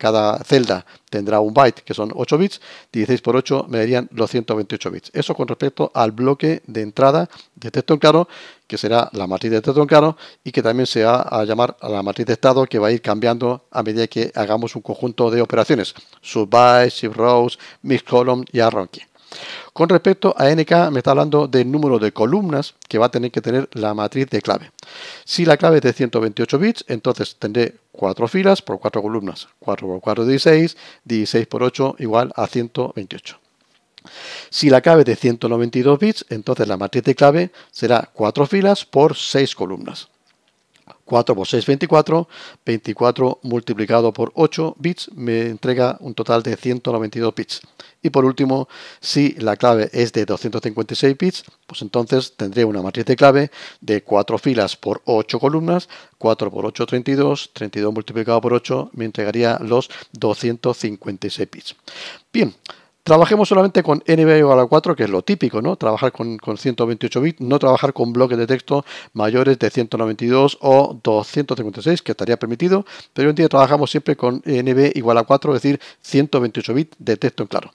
celda tendrá un byte, que son 8 bits, 16 por 8 me darían los 128 bits. Eso con respecto al bloque de entrada de texto en claro, que será la matriz de texto claro, y que también se va a llamar a la matriz de estado, que va a ir cambiando a medida que hagamos un conjunto de operaciones. sub bytes shift rows, mix column y Arranque. Con respecto a NK, me está hablando del número de columnas que va a tener que tener la matriz de clave. Si la clave es de 128 bits, entonces tendré 4 filas por 4 columnas. 4 por 4 16, 16 por 8 igual a 128. Si la clave es de 192 bits, entonces la matriz de clave será 4 filas por 6 columnas. 4 por 6, 24. 24 multiplicado por 8 bits me entrega un total de 192 bits. Y por último, si la clave es de 256 bits, pues entonces tendré una matriz de clave de 4 filas por 8 columnas. 4 por 8, 32. 32 multiplicado por 8 me entregaría los 256 bits. Bien, Trabajemos solamente con NB igual a 4, que es lo típico, ¿no? Trabajar con, 128 bits, no trabajar con bloques de texto mayores de 192 o 256, que estaría permitido, pero hoy en día trabajamos siempre con NB igual a 4, es decir, 128 bits de texto en claro.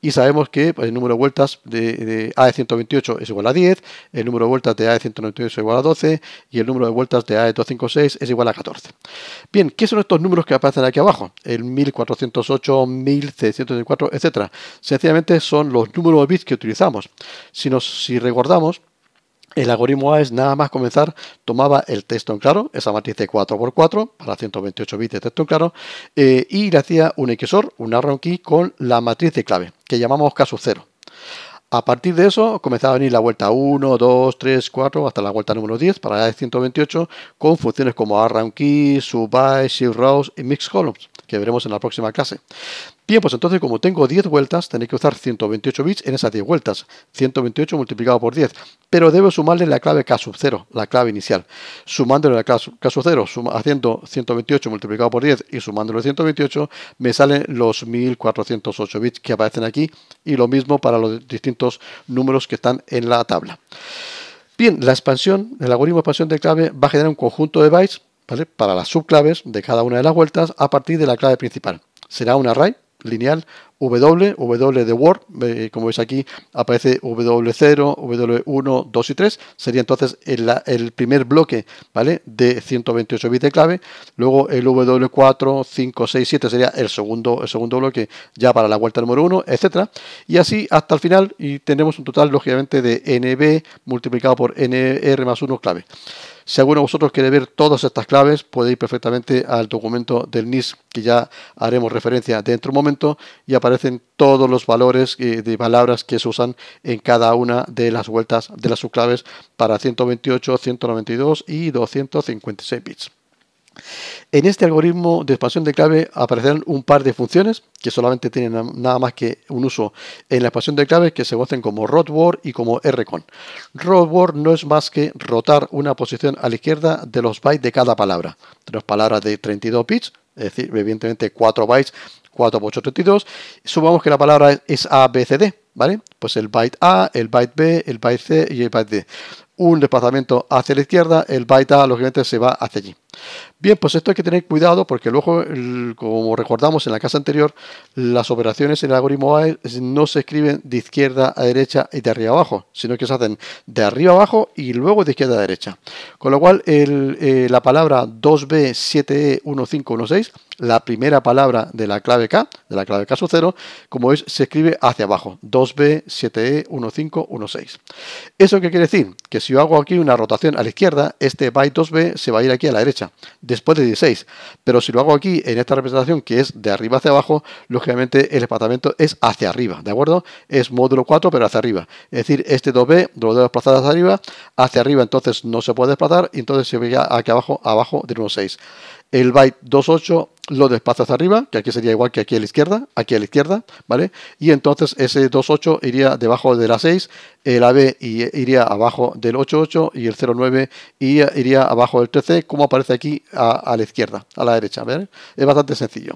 Y sabemos que el número de vueltas de, de AE128 es igual a 10, el número de vueltas de AE192 es igual a 12 y el número de vueltas de AE256 es igual a 14. Bien, ¿qué son estos números que aparecen aquí abajo? El 1408, 1604, etcétera sencillamente son los números de bits que utilizamos. Si, nos, si recordamos, el algoritmo A es nada más comenzar, tomaba el texto en claro, esa matriz de 4x4 para 128 bits de texto en claro, eh, y le hacía un XOR, un arrow key con la matriz de clave, que llamamos caso 0. A partir de eso comenzaba a venir la vuelta 1, 2, 3, 4, hasta la vuelta número 10 para la 128 con funciones como arrow key, subby, shift rows y mix columns, que veremos en la próxima clase. Bien, pues entonces como tengo 10 vueltas, tenéis que usar 128 bits en esas 10 vueltas. 128 multiplicado por 10. Pero debo sumarle la clave K sub 0, la clave inicial. Sumándole la clave K sub 0, haciendo 128 multiplicado por 10 y sumándole 128, me salen los 1408 bits que aparecen aquí. Y lo mismo para los distintos números que están en la tabla. Bien, la expansión, el algoritmo de expansión de clave va a generar un conjunto de bytes para las subclaves de cada una de las vueltas a partir de la clave principal. Será un array lineal W, W de Word, eh, como veis aquí aparece W0, W1, 2 y 3, sería entonces el, primer bloque ¿vale? de 128 bits de clave, luego el W4, 5, 6, 7 sería el segundo, el segundo bloque ya para la vuelta número 1, etcétera, y así hasta el final y tenemos un total lógicamente de NB multiplicado por NR más 1 clave. Si alguno de vosotros quiere ver todas estas claves, puede ir perfectamente al documento del NIS, que ya haremos referencia dentro de un momento, y aparecen todos los valores eh, de palabras que se usan en cada una de las vueltas de las subclaves para 128, 192 y 256 bits. En este algoritmo de expansión de clave aparecerán un par de funciones que solamente tienen nada más que un uso en la expansión de claves que se conocen como rotword y como rcon. Rotword no es más que rotar una posición a la izquierda de los bytes de cada palabra. Tenemos palabras de 32 bits, es decir, evidentemente 4 bytes, 4 por 8, 32. Supongamos que la palabra es ABCD ¿vale? Pues el byte A, el byte B, el byte C y el byte D. Un desplazamiento hacia la izquierda, el byte A lógicamente se va hacia allí. Bien, pues esto hay que tener cuidado porque luego, como recordamos en la casa anterior, las operaciones en el algoritmo a no se escriben de izquierda a derecha y de arriba abajo, sino que se hacen de arriba a abajo y luego de izquierda a derecha. Con lo cual, eh, la palabra 2B7E1516, e la primera palabra de la clave K, de la clave K 0, como es, se escribe hacia abajo, 2B7E1516. E ¿Eso qué quiere decir? Que si yo hago aquí una rotación a la izquierda, este byte 2B se va a ir aquí a la derecha después de 16. Pero si lo hago aquí, en esta representación que es de arriba hacia abajo, lógicamente el desplazamiento es hacia arriba, ¿de acuerdo? Es módulo 4, pero hacia arriba. Es decir, este 2B lo debo desplazar hacia arriba, hacia arriba entonces no se puede desplazar, y entonces se veía aquí abajo, abajo del 1.6 el byte 28 lo hacia arriba, que aquí sería igual que aquí a la izquierda, aquí a la izquierda, ¿vale? Y entonces ese 2.8 iría debajo de la 6, el AB iría abajo del 8.8 y el 0.9 iría abajo del 13, como aparece aquí a, la izquierda, a la derecha, ¿vale? Es bastante sencillo.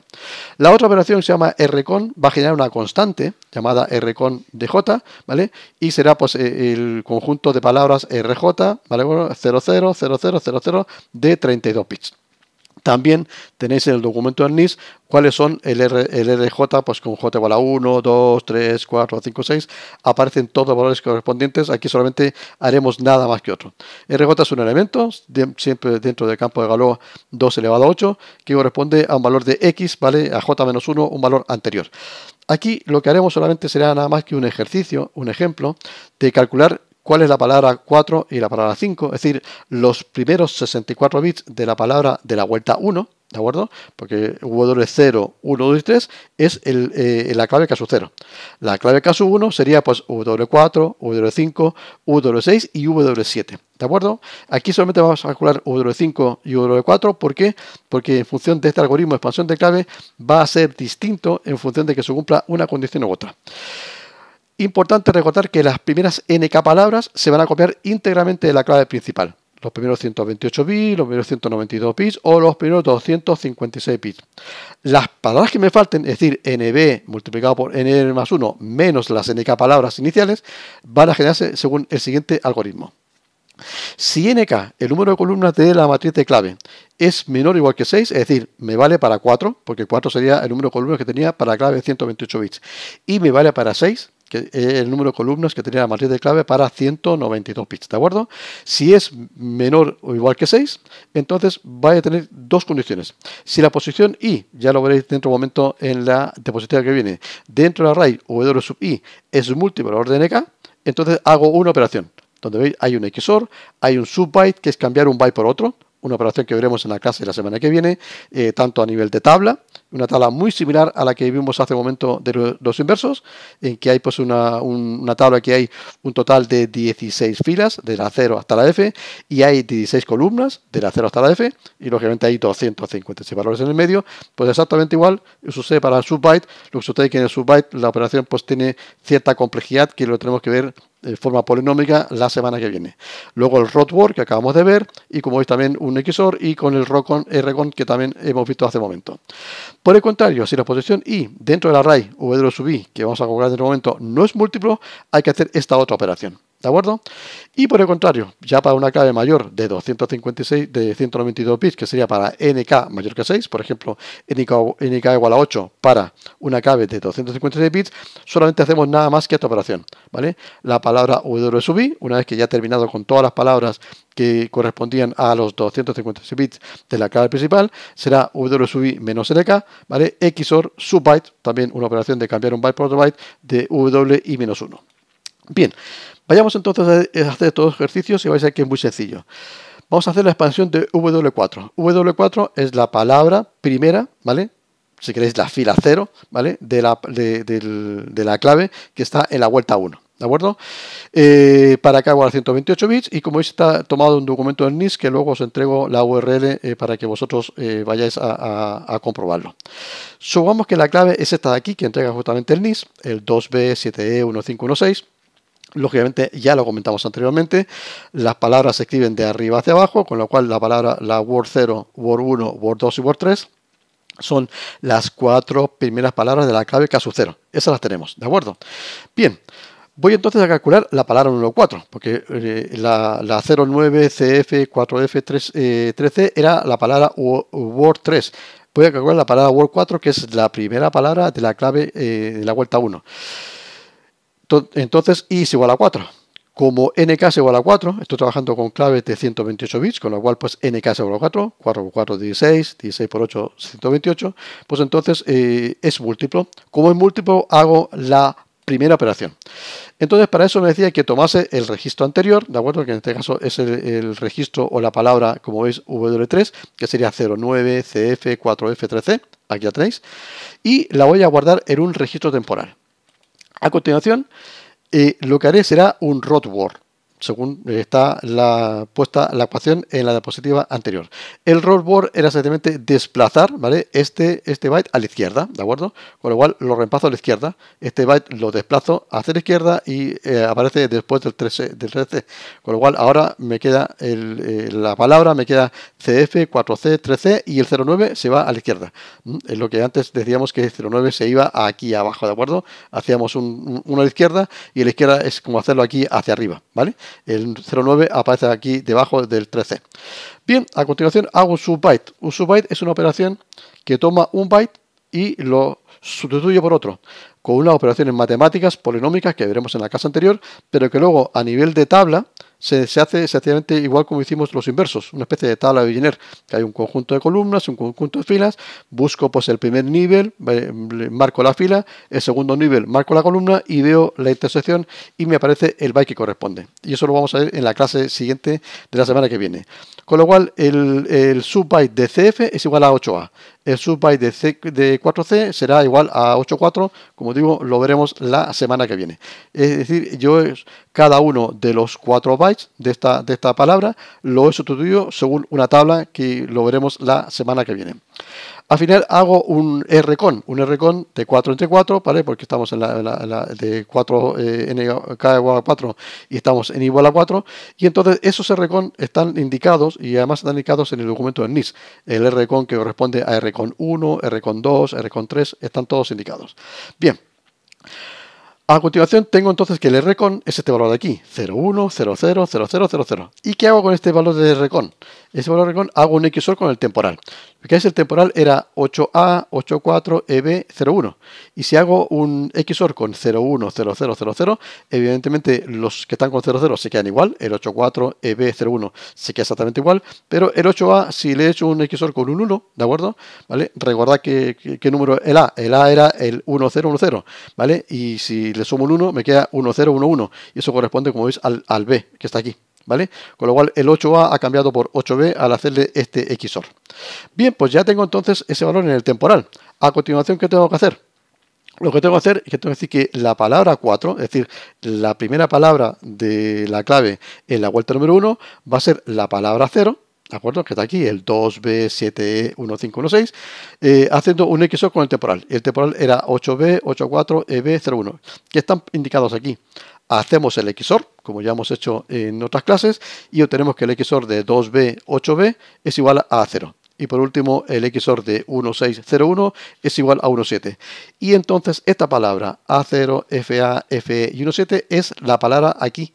La otra operación se llama rcon, va a generar una constante llamada rcon J, ¿vale? Y será pues eh, el conjunto de palabras rj, ¿vale? Bueno, 00, de 32 bits. También tenéis en el documento de NIS cuáles son el, el RJ, pues con J igual a 1, 2, 3, 4, 5, 6. Aparecen todos los valores correspondientes. Aquí solamente haremos nada más que otro. RJ es un elemento, siempre dentro del campo de Galois 2 elevado a 8, que corresponde a un valor de X, ¿vale? A J menos 1, un valor anterior. Aquí lo que haremos solamente será nada más que un ejercicio, un ejemplo, de calcular cuál es la palabra 4 y la palabra 5, es decir, los primeros 64 bits de la palabra de la vuelta 1, ¿de acuerdo? Porque W 0, 1, 2 y 3 es eh, la clave caso 0. La clave caso 1 sería pues W4, W5, W6 y W7. ¿De acuerdo? Aquí solamente vamos a calcular W5 y W4. ¿Por qué? Porque en función de este algoritmo de expansión de clave va a ser distinto en función de que se cumpla una condición u otra. Importante recordar que las primeras NK palabras se van a copiar íntegramente de la clave principal. Los primeros 128 bits, los primeros 192 bits o los primeros 256 bits. Las palabras que me falten, es decir, NB multiplicado por n más 1 menos las NK palabras iniciales, van a generarse según el siguiente algoritmo. Si nk, el número de columnas de la matriz de clave, es menor o igual que 6, es decir, me vale para 4, porque 4 sería el número de columnas que tenía para la clave de 128 bits, y me vale para 6, que eh, el número de columnas que tenía la matriz de clave para 192 bits, ¿de acuerdo? Si es menor o igual que 6, entonces va a tener dos condiciones. Si la posición i, ya lo veréis dentro de un momento en la diapositiva que viene, dentro del array w sub i es múltiplo orden k, entonces hago una operación. Donde veis hay un XOR, hay un sub byte, que es cambiar un byte por otro, una operación que veremos en la clase la semana que viene, eh, tanto a nivel de tabla, una tabla muy similar a la que vimos hace un momento de los inversos, en que hay pues una, tabla que hay un total de 16 filas, de la 0 hasta la F, y hay 16 columnas, de la 0 hasta la F, y lógicamente hay 256 valores en el medio, pues exactamente igual sucede para el subbyte, lo que sucede que en el subbyte la operación pues tiene cierta complejidad que lo tenemos que ver de forma polinómica la semana que viene. Luego el word que acabamos de ver y como veis también un XOR y con el Rocon, Rcon que también hemos visto hace momento. Por el contrario, si la posición i dentro del array v de sub i que vamos a colocar en el momento no es múltiplo, hay que hacer esta otra operación. ¿De acuerdo? Y por el contrario, ya para una clave mayor de 256, de 192 bits, que sería para nk mayor que 6, por ejemplo, nk, igual a 8 para una clave de 256 bits, solamente hacemos nada más que esta operación, ¿vale? La palabra w sub i, una vez que ya ha terminado con todas las palabras que correspondían a los 256 bits de la clave principal, será w sub i menos nk, ¿vale? xor sub byte, también una operación de cambiar un byte por otro byte de w y menos 1. Bien, Vayamos entonces a hacer estos ejercicios y vais a ver que es muy sencillo. Vamos a hacer la expansión de W4. W4 es la palabra primera, ¿vale? Si queréis la fila 0, ¿vale? De la, clave que está en la vuelta 1. ¿De acuerdo? Eh, para acá 128 bits y como veis está tomado un documento del NIS que luego os entrego la URL eh, para que vosotros eh, vayáis a, a, comprobarlo. Supongamos que la clave es esta de aquí que entrega justamente el NIS, el 2B7E1516 lógicamente ya lo comentamos anteriormente, las palabras se escriben de arriba hacia abajo, con lo cual la palabra la Word 0, Word 1, Word 2 y Word 3 son las cuatro primeras palabras de la clave caso 0 Esas las tenemos, ¿de acuerdo? Bien, voy entonces a calcular la palabra número 4, porque eh, la, la, 09, CF, 4F, 3, era la palabra Word 3. Voy a calcular la palabra Word 4, que es la primera palabra de la clave eh, de la vuelta 1. Entonces i es igual a 4. Como nk es igual a 4, estoy trabajando con clave de 128 bits, con lo cual pues nk es igual a 4, 4 por 4 es 16, 16 por 8 128, pues entonces eh, es múltiplo. Como es múltiplo hago la primera operación. Entonces, para eso me decía que tomase el registro anterior, ¿de acuerdo? Que en este caso es el, registro o la palabra, como veis, W3, que sería 09, CF, 4F, 3 c aquí la tenéis, y la voy a guardar en un registro temporal. A continuación, eh, lo que haré será un road war según eh, está la puesta la ecuación en la diapositiva anterior. El board era simplemente desplazar ¿vale? este, este byte a la izquierda, ¿de acuerdo? Con lo cual lo reemplazo a la izquierda, este byte lo desplazo hacia la izquierda y eh, aparece después del 13, del 13, con lo cual ahora me queda eh, la palabra, me queda CF, 4C, 3C y el 09 se va a la izquierda. ¿Mm? Es lo que antes decíamos que el 09 se iba aquí abajo, ¿de acuerdo? Hacíamos una a la izquierda y la izquierda es como hacerlo aquí hacia arriba, ¿vale? El 09 aparece aquí debajo del 13. Bien, a continuación hago un subbyte. Un subbyte es una operación que toma un byte y lo sustituye por otro, con unas operaciones matemáticas polinómicas que veremos en la casa anterior, pero que luego a nivel de tabla se, hace exactamente igual como hicimos los inversos, una especie de tabla de billiner, que hay un conjunto de columnas, un conjunto de filas, busco pues el primer nivel, marco la fila, el segundo nivel marco la columna y veo la intersección y me aparece el byte que corresponde. Y eso lo vamos a ver en la clase siguiente de la semana que viene. Con lo cual el, el subbyte de CF es igual a 8A el subbyte de, 4C será igual a 8.4, como digo, lo veremos la semana que viene. Es decir, yo cada uno de los 4 bytes de esta, de esta palabra lo he sustituido según una tabla que lo veremos la semana que viene. Al final hago un RCON, un RCON de 4 entre 4, ¿vale? porque estamos en la, de 4, eh, nk igual a 4 y estamos en igual a 4, y entonces esos RCON están indicados y además están indicados en el documento del NIS, el RCON que corresponde a RCON con 1, R con 2, R con 3, están todos indicados. Bien. A continuación tengo entonces que el recon es este valor de aquí, 0, 0, 0, 0 ¿Y qué hago con este valor de recon? Ese valor de recon hago un XOR con el temporal. es el temporal era 8A, 84, EB, 01. Y si hago un XOR con 0, 0, evidentemente los que están con 00 se quedan igual, el 84, EB, 1 se queda exactamente igual, pero el 8A, si le he hecho un XOR con un 1, ¿de acuerdo? ¿Vale? Recordad qué número el A, el A era el 1010, ¿vale? Y si le sumo un 1, me queda 1, 0, 1, 1. Y eso corresponde, como veis, al, al B, que está aquí. ¿Vale? Con lo cual el 8A ha cambiado por 8B al hacerle este XOR. Bien, pues ya tengo entonces ese valor en el temporal. A continuación, ¿qué tengo que hacer? Lo que tengo que hacer es que tengo que decir que la palabra 4, es decir, la primera palabra de la clave en la vuelta número 1, va a ser la palabra 0, ¿de acuerdo? Que está aquí, el 2B7E1516, e eh, haciendo un XOR con el temporal. El temporal era 8B84EB01, que están indicados aquí. Hacemos el XOR, como ya hemos hecho en otras clases, y obtenemos que el XOR de 2B8B es igual a 0. Y por último, el XOR de 1601 es igual a 17. Y entonces esta palabra A0, FA, FE y 17 es la palabra aquí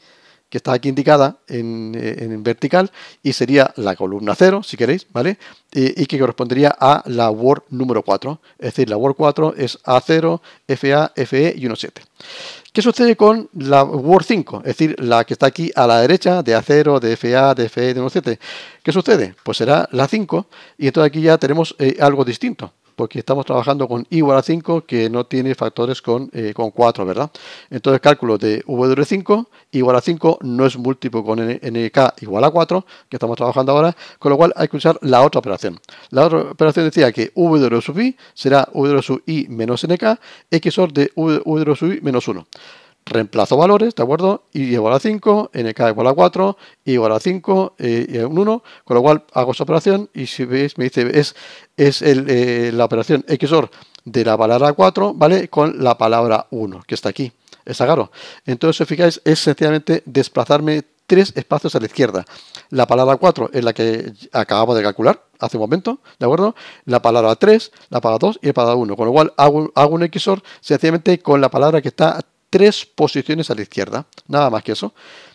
que está aquí indicada eh, en, vertical, y sería la columna 0, si queréis, ¿vale? Y, que correspondería a la Word número 4. Es decir, la Word 4 es A0, FA, FE y 1.7. ¿Qué sucede con la Word 5? Es decir, la que está aquí a la derecha de A0, de FA, de FE, de 1.7. ¿Qué sucede? Pues será la 5 y entonces aquí ya tenemos eh, algo distinto porque estamos trabajando con i igual a 5 que no tiene factores con, eh, con 4, ¿verdad? Entonces cálculo de W5 igual a 5 no es múltiplo con NK igual a 4, que estamos trabajando ahora, con lo cual hay que usar la otra operación. La otra operación decía que W sub i será W sub i menos NK, XOR de W sub i menos 1 reemplazo valores, ¿de acuerdo? Y igual a 5, nk igual a 4, y igual a 5, eh, y un 1, con lo cual hago esa operación y si veis me dice es, es eh, la operación XOR de la palabra 4, ¿vale? Con la palabra 1, que está aquí, está claro. Entonces, si os fijáis, es sencillamente desplazarme tres espacios a la izquierda. La palabra 4 es la que acabamos de calcular hace un momento, ¿de acuerdo? La palabra 3, la palabra 2 y la palabra 1. Con lo cual hago, hago un XOR sencillamente con la palabra que está tres posiciones a la izquierda. Nada más que eso.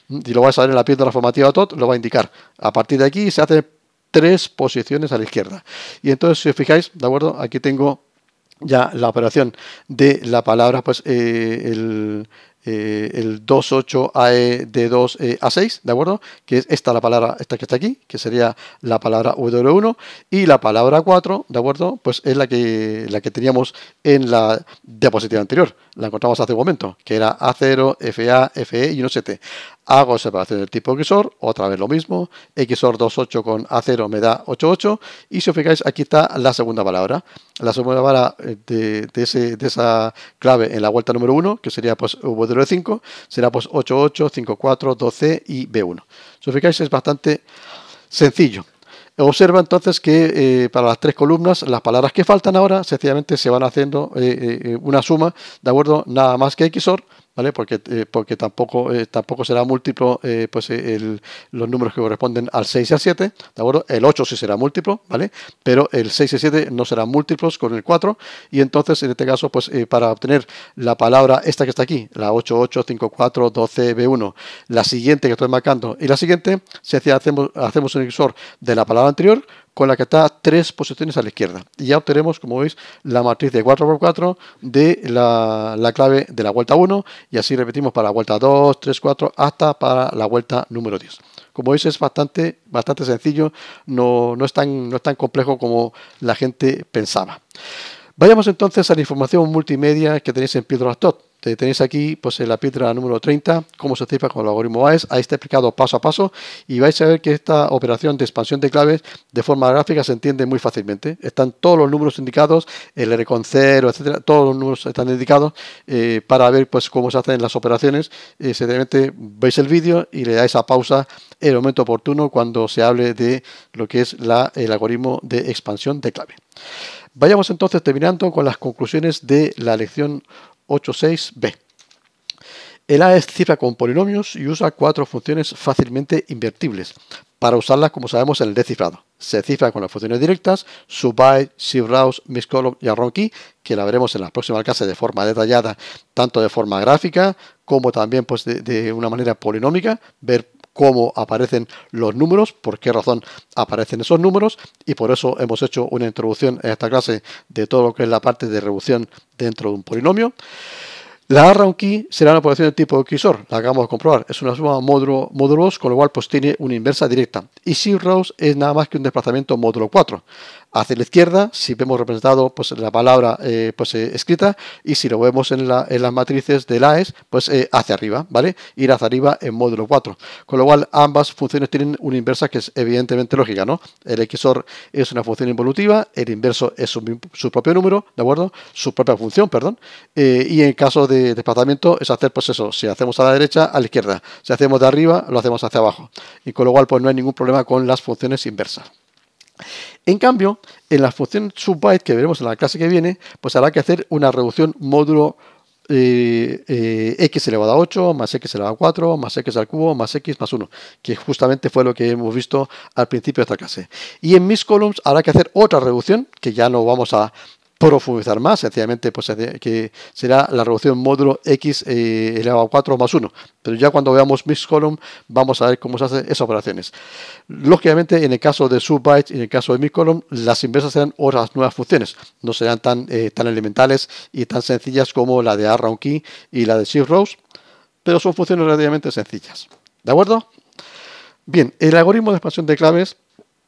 Y lo vais a ver en la piedra formativa TOT, lo va a indicar. A partir de aquí se hace tres posiciones a la izquierda. Y entonces, si os fijáis, ¿de acuerdo? Aquí tengo ya la operación de la palabra, pues eh, el, eh, el 28AED2A6, e ¿de acuerdo? Que es esta la palabra, esta que está aquí, que sería la palabra W1, y la palabra 4, ¿de acuerdo? Pues es la que, la que teníamos en la diapositiva anterior, la encontramos hace un momento, que era A0, FA, FE y 1,7 hago separación del tipo XOR, otra vez lo mismo, XOR 2.8 con A0 me da 8.8 y si os fijáis aquí está la segunda palabra, la segunda palabra eh, de, ese, de esa clave en la vuelta número 1, que sería pues de 5, será pues 8.8, 5.4, 12 y B1. Si os fijáis es bastante sencillo. Observa entonces que eh, para las tres columnas, las palabras que faltan ahora, sencillamente se van haciendo eh, una suma, ¿de acuerdo? Nada más que XOR, ¿vale? Porque, eh, porque tampoco, eh, tampoco será múltiplo eh, pues, los números que corresponden al 6 y al 7, ¿de acuerdo? El 8 sí será múltiplo, ¿vale? Pero el 6 y 7 no serán múltiplos con el 4 y entonces en este caso, pues para obtener la palabra esta que está aquí, la 8, 8, 5, 4, 12, B1, la siguiente que estoy marcando y la siguiente, si hacemos, hacemos un divisor de la palabra anterior, con la que está tres posiciones a la izquierda. Y ya obtenemos, como veis, la matriz de 4x4 de la, la clave de la vuelta 1 y así repetimos para la vuelta 2, 3, 4 hasta para la vuelta número 10. Como veis es bastante, bastante sencillo, no, es tan, no es tan complejo como la gente pensaba. Vayamos entonces a la información multimedia que tenéis en Astot tenéis aquí pues, en la piedra número 30 cómo se cifra con el algoritmo AES. Ahí está explicado paso a paso y vais a ver que esta operación de expansión de claves de forma gráfica se entiende muy fácilmente. Están todos los números indicados, el R con 0, etcétera, todos los números están indicados eh, para ver pues, cómo se hacen las operaciones. Eh, simplemente veis el vídeo y le dais a pausa en el momento oportuno cuando se hable de lo que es la, el algoritmo de expansión de clave. Vayamos entonces terminando con las conclusiones de la lección 86b. El A es cifra con polinomios y usa cuatro funciones fácilmente invertibles para usarlas como sabemos en el descifrado. Se cifra con las funciones directas subby, shiftRouse, miscolumn y Key, que la veremos en la próxima clase de forma detallada, tanto de forma gráfica como también pues, de, de una manera polinómica, ver cómo aparecen los números, por qué razón aparecen esos números y por eso hemos hecho una introducción en esta clase de todo lo que es la parte de reducción dentro de un polinomio. La round key será una operación de tipo XOR, la acabamos de comprobar. Es una suma módulo, módulos, 2, con lo cual pues, tiene una inversa directa. Y si rows es nada más que un desplazamiento módulo 4 hacia la izquierda, si vemos representado pues, la palabra eh, pues, eh, escrita, y si lo vemos en, las matrices de la AES, pues eh, hacia arriba, ¿vale? Ir hacia arriba en módulo 4. Con lo cual, ambas funciones tienen una inversa que es evidentemente lógica, ¿no? El XOR es una función involutiva, el inverso es su, propio número, ¿de acuerdo? Su propia función, perdón. y en caso de desplazamiento es hacer, pues eso, si hacemos a la derecha, a la izquierda. Si hacemos de arriba, lo hacemos hacia abajo. Y con lo cual, pues no hay ningún problema con las funciones inversas. En cambio, en la función subbyte que veremos en la clase que viene, pues habrá que hacer una reducción módulo eh, eh, x elevado a 8, más x elevado a 4, más x al cubo, más x más 1, que justamente fue lo que hemos visto al principio de esta clase. Y en mis columns habrá que hacer otra reducción, que ya no vamos a profundizar más, sencillamente pues que será la reducción módulo x eh, elevado a 4 más 1. Pero ya cuando veamos mix column vamos a ver cómo se hacen esas operaciones. Lógicamente en el caso de subbytes y en el caso de mix column las inversas serán otras nuevas funciones. No serán tan, eh, tan elementales y tan sencillas como la de round y la de shift pero son funciones relativamente sencillas. ¿De acuerdo? Bien, el algoritmo de expansión de claves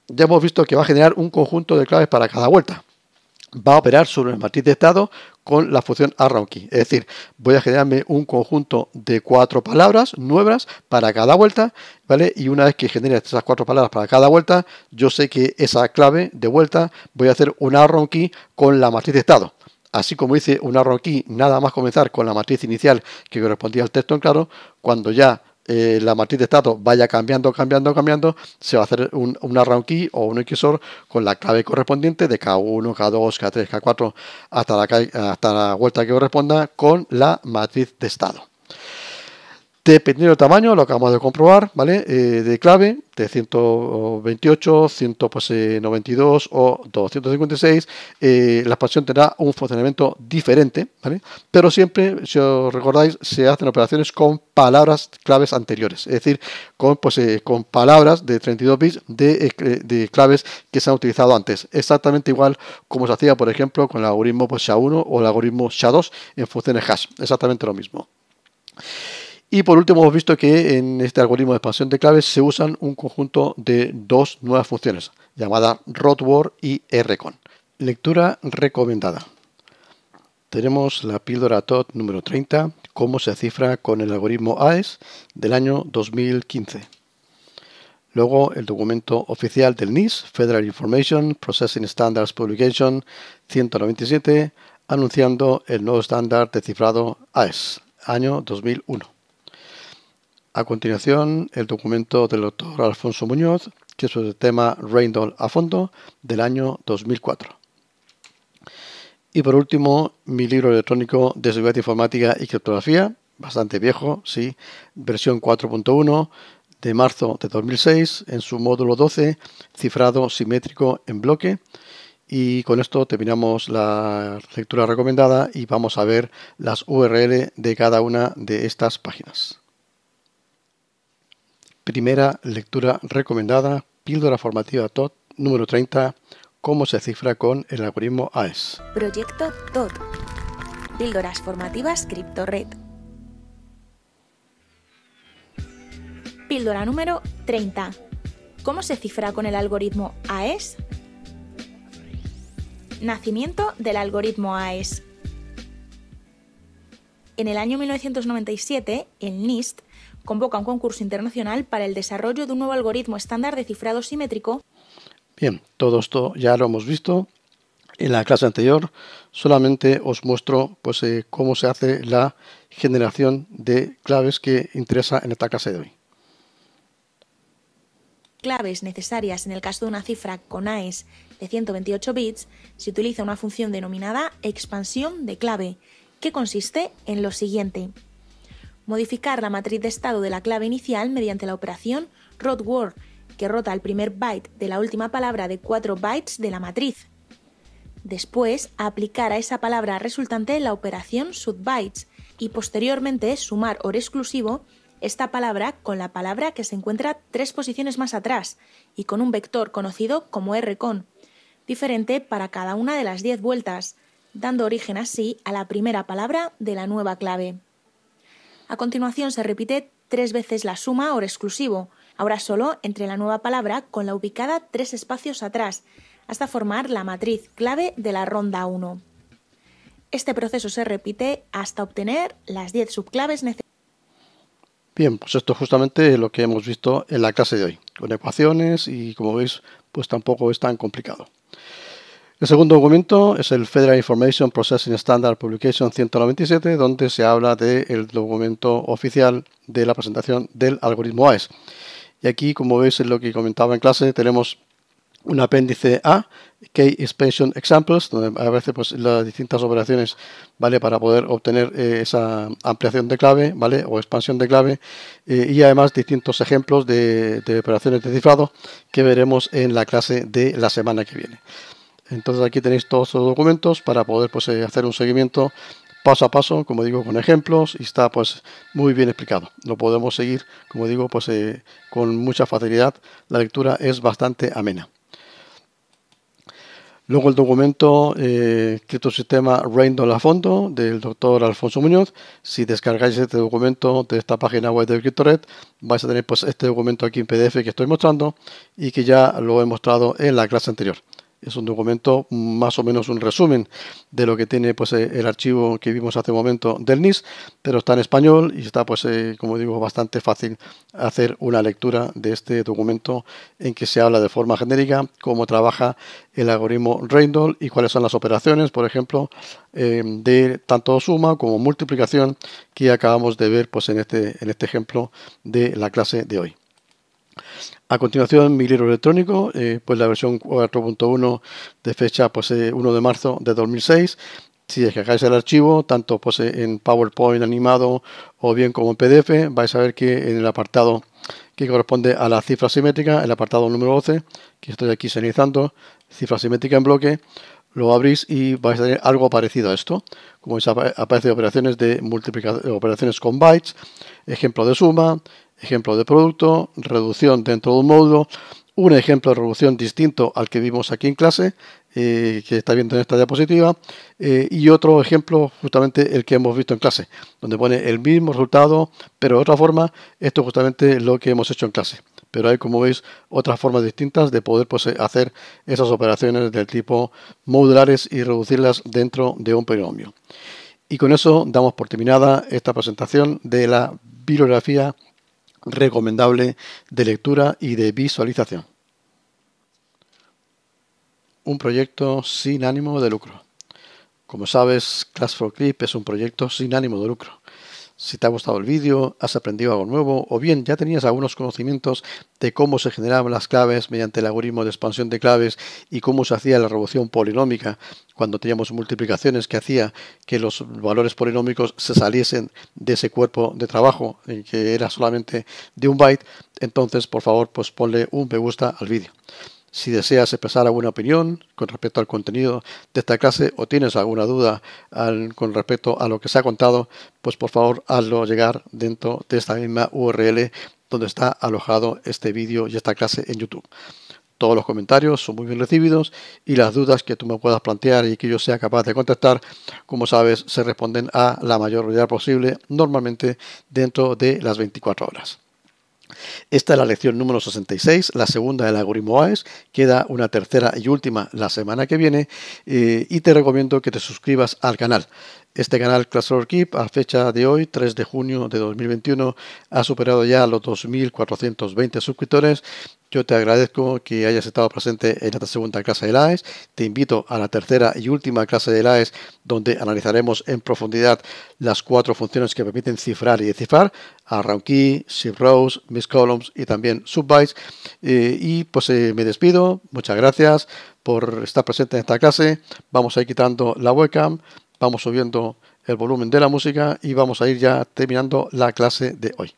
ya hemos visto que va a generar un conjunto de claves para cada vuelta va a operar sobre el matriz de estado con la función key. Es decir, voy a generarme un conjunto de cuatro palabras nuevas para cada vuelta, ¿vale? Y una vez que genere esas cuatro palabras para cada vuelta, yo sé que esa clave de vuelta voy a hacer un key con la matriz de estado. Así como hice un key, nada más comenzar con la matriz inicial que correspondía al texto en claro, cuando ya eh, la matriz de estado vaya cambiando, cambiando, cambiando, se va a hacer un, una round key o un XOR con la clave correspondiente de K1, K2, K3, K4 hasta hasta la vuelta que corresponda con la matriz de estado. Dependiendo del tamaño, lo acabamos de comprobar, ¿vale? Eh, de clave, de 128, 192 pues, eh, o 256, eh, la expansión tendrá un funcionamiento diferente, ¿vale? Pero siempre, si os recordáis, se hacen operaciones con palabras claves anteriores, es decir, con, pues, con palabras de 32 bits de, claves que se han utilizado antes. Exactamente igual como se hacía, por ejemplo, con el algoritmo pues, SHA-1 o el algoritmo SHA-2 en funciones hash. Exactamente lo mismo. Y por último, hemos visto que en este algoritmo de expansión de claves se usan un conjunto de dos nuevas funciones, llamadas ROTWORD y RCON. Lectura recomendada. Tenemos la píldora TOT número 30, cómo se cifra con el algoritmo AES del año 2015. Luego el documento oficial del NIS, Federal Information Processing Standards Publication 197, anunciando el nuevo estándar de cifrado AES, año 2001. A continuación, el documento del doctor Alfonso Muñoz, que es sobre el tema Randall a fondo del año 2004. Y por último, mi libro electrónico de seguridad informática y criptografía, bastante viejo, sí, versión 4.1 de marzo de 2006 en su módulo 12, cifrado simétrico en bloque. Y con esto terminamos la lectura recomendada y vamos a ver las URL de cada una de estas páginas. Primera lectura recomendada, Píldora Formativa TOT número 30, cómo se cifra con el algoritmo AES. Proyecto TOT. Píldoras formativas CryptoRed. Píldora número 30. ¿Cómo se cifra con el algoritmo AES? Nacimiento del algoritmo AES. En el año 1997, el NIST convoca un concurso internacional para el desarrollo de un nuevo algoritmo estándar de cifrado simétrico. Bien, todo esto ya lo hemos visto en la clase anterior. Solamente os muestro pues, eh, cómo se hace la generación de claves que interesa en esta clase de hoy claves necesarias en el caso de una cifra con AES de 128 bits, se utiliza una función denominada expansión de clave, que consiste en lo siguiente modificar la matriz de estado de la clave inicial mediante la operación rotword, que rota el primer byte de la última palabra de 4 bytes de la matriz. Después, aplicar a esa palabra resultante la operación subbytes y posteriormente sumar or exclusivo esta palabra con la palabra que se encuentra tres posiciones más atrás y con un vector conocido como rcon, diferente para cada una de las 10 vueltas, dando origen así a la primera palabra de la nueva clave. A continuación se repite tres veces la suma o exclusivo, ahora solo entre la nueva palabra con la ubicada tres espacios atrás, hasta formar la matriz clave de la ronda 1. Este proceso se repite hasta obtener las 10 subclaves necesarias. Bien, pues esto es justamente lo que hemos visto en la clase de hoy, con ecuaciones y como veis, pues tampoco es tan complicado. El segundo documento es el Federal Information Processing Standard Publication 197, donde se habla del documento oficial de la presentación del algoritmo AES. Y aquí, como veis en lo que comentaba en clase, tenemos un apéndice A, Key Expansion Examples, donde a pues, las distintas operaciones vale para poder obtener eh, esa ampliación de clave vale o expansión de clave eh, y además distintos ejemplos de operaciones de cifrado que veremos en la clase de la semana que viene. Entonces aquí tenéis todos los documentos para poder pues, eh, hacer un seguimiento paso a paso, como digo, con ejemplos y está pues muy bien explicado. Lo podemos seguir, como digo, pues eh, con mucha facilidad. La lectura es bastante amena. Luego el documento eh, Criptosistema Random a fondo del doctor Alfonso Muñoz. Si descargáis este documento de esta página web de Cryptored, vais a tener pues, este documento aquí en PDF que estoy mostrando y que ya lo he mostrado en la clase anterior es un documento más o menos un resumen de lo que tiene pues eh, el archivo que vimos hace un momento del NIS, pero está en español y está pues eh, como digo bastante fácil hacer una lectura de este documento en que se habla de forma genérica cómo trabaja el algoritmo Reindall y cuáles son las operaciones, por ejemplo, eh, de tanto suma como multiplicación que acabamos de ver pues en este en este ejemplo de la clase de hoy. A continuación, mi libro electrónico, eh, pues la versión 4.1 de fecha pues, 1 eh, de marzo de 2006. Si descargáis el archivo, tanto pues, eh, en PowerPoint animado o bien como en PDF, vais a ver que en el apartado que corresponde a la cifra simétrica, el apartado número 12, que estoy aquí señalizando, cifra simétrica en bloque, lo abrís y vais a tener algo parecido a esto. Como veis, aparecen operaciones de multiplicación, operaciones con bytes, ejemplo de suma, ejemplo de producto, reducción dentro de un módulo, un ejemplo de reducción distinto al que vimos aquí en clase, eh, que está viendo en esta diapositiva, eh, y otro ejemplo justamente el que hemos visto en clase, donde pone el mismo resultado, pero de otra forma, esto es justamente lo que hemos hecho en clase. Pero hay, como veis, otras formas distintas de poder pues, eh, hacer esas operaciones del tipo modulares y reducirlas dentro de un polinomio. Y con eso damos por terminada esta presentación de la bibliografía recomendable de lectura y de visualización. Un proyecto sin ánimo de lucro. Como sabes, Class for Clip es un proyecto sin ánimo de lucro si te ha gustado el vídeo, has aprendido algo nuevo o bien ya tenías algunos conocimientos de cómo se generaban las claves mediante el algoritmo de expansión de claves y cómo se hacía la revolución polinómica cuando teníamos multiplicaciones que hacía que los valores polinómicos se saliesen de ese cuerpo de trabajo que era solamente de un byte, entonces por favor pues ponle un me gusta al vídeo. Si deseas expresar alguna opinión con respecto al contenido de esta clase o tienes alguna duda con respecto a lo que se ha contado, pues por favor hazlo llegar dentro de esta misma URL donde está alojado este vídeo y esta clase en YouTube. Todos los comentarios son muy bien recibidos y las dudas que tú me puedas plantear y que yo sea capaz de contestar, como sabes, se responden a la mayor brevedad posible, normalmente dentro de las 24 horas. Esta es la lección número 66, la segunda del algoritmo AES, queda una tercera y última la semana que viene eh, y te recomiendo que te suscribas al canal. Este canal Classroom Keep, a fecha de hoy, 3 de junio de 2021, ha superado ya los 2.420 suscriptores. Yo te agradezco que hayas estado presente en esta segunda clase de LAES. Te invito a la tercera y última clase de LAES, donde analizaremos en profundidad las cuatro funciones que permiten cifrar y descifrar a round key, shift rows, miss columns y también subbytes. Eh, y pues eh, me despido. Muchas gracias por estar presente en esta clase. Vamos a ir quitando la webcam vamos subiendo el volumen de la música y vamos a ir ya terminando la clase de hoy.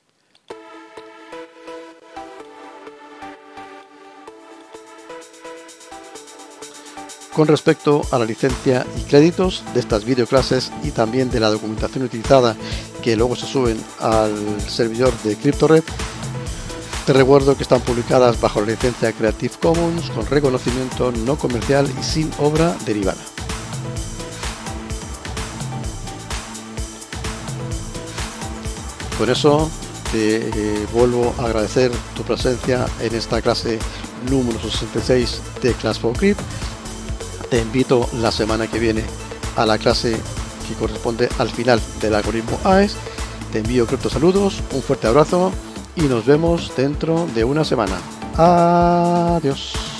Con respecto a la licencia y créditos de estas videoclases y también de la documentación utilizada que luego se suben al servidor de CryptoRed, te recuerdo que están publicadas bajo la licencia Creative Commons con reconocimiento no comercial y sin obra derivada. Con eso te eh, vuelvo a agradecer tu presencia en esta clase número 66 de Class for crypt Te invito la semana que viene a la clase que corresponde al final del algoritmo AES. Te envío cripto saludos, un fuerte abrazo y nos vemos dentro de una semana. Adiós.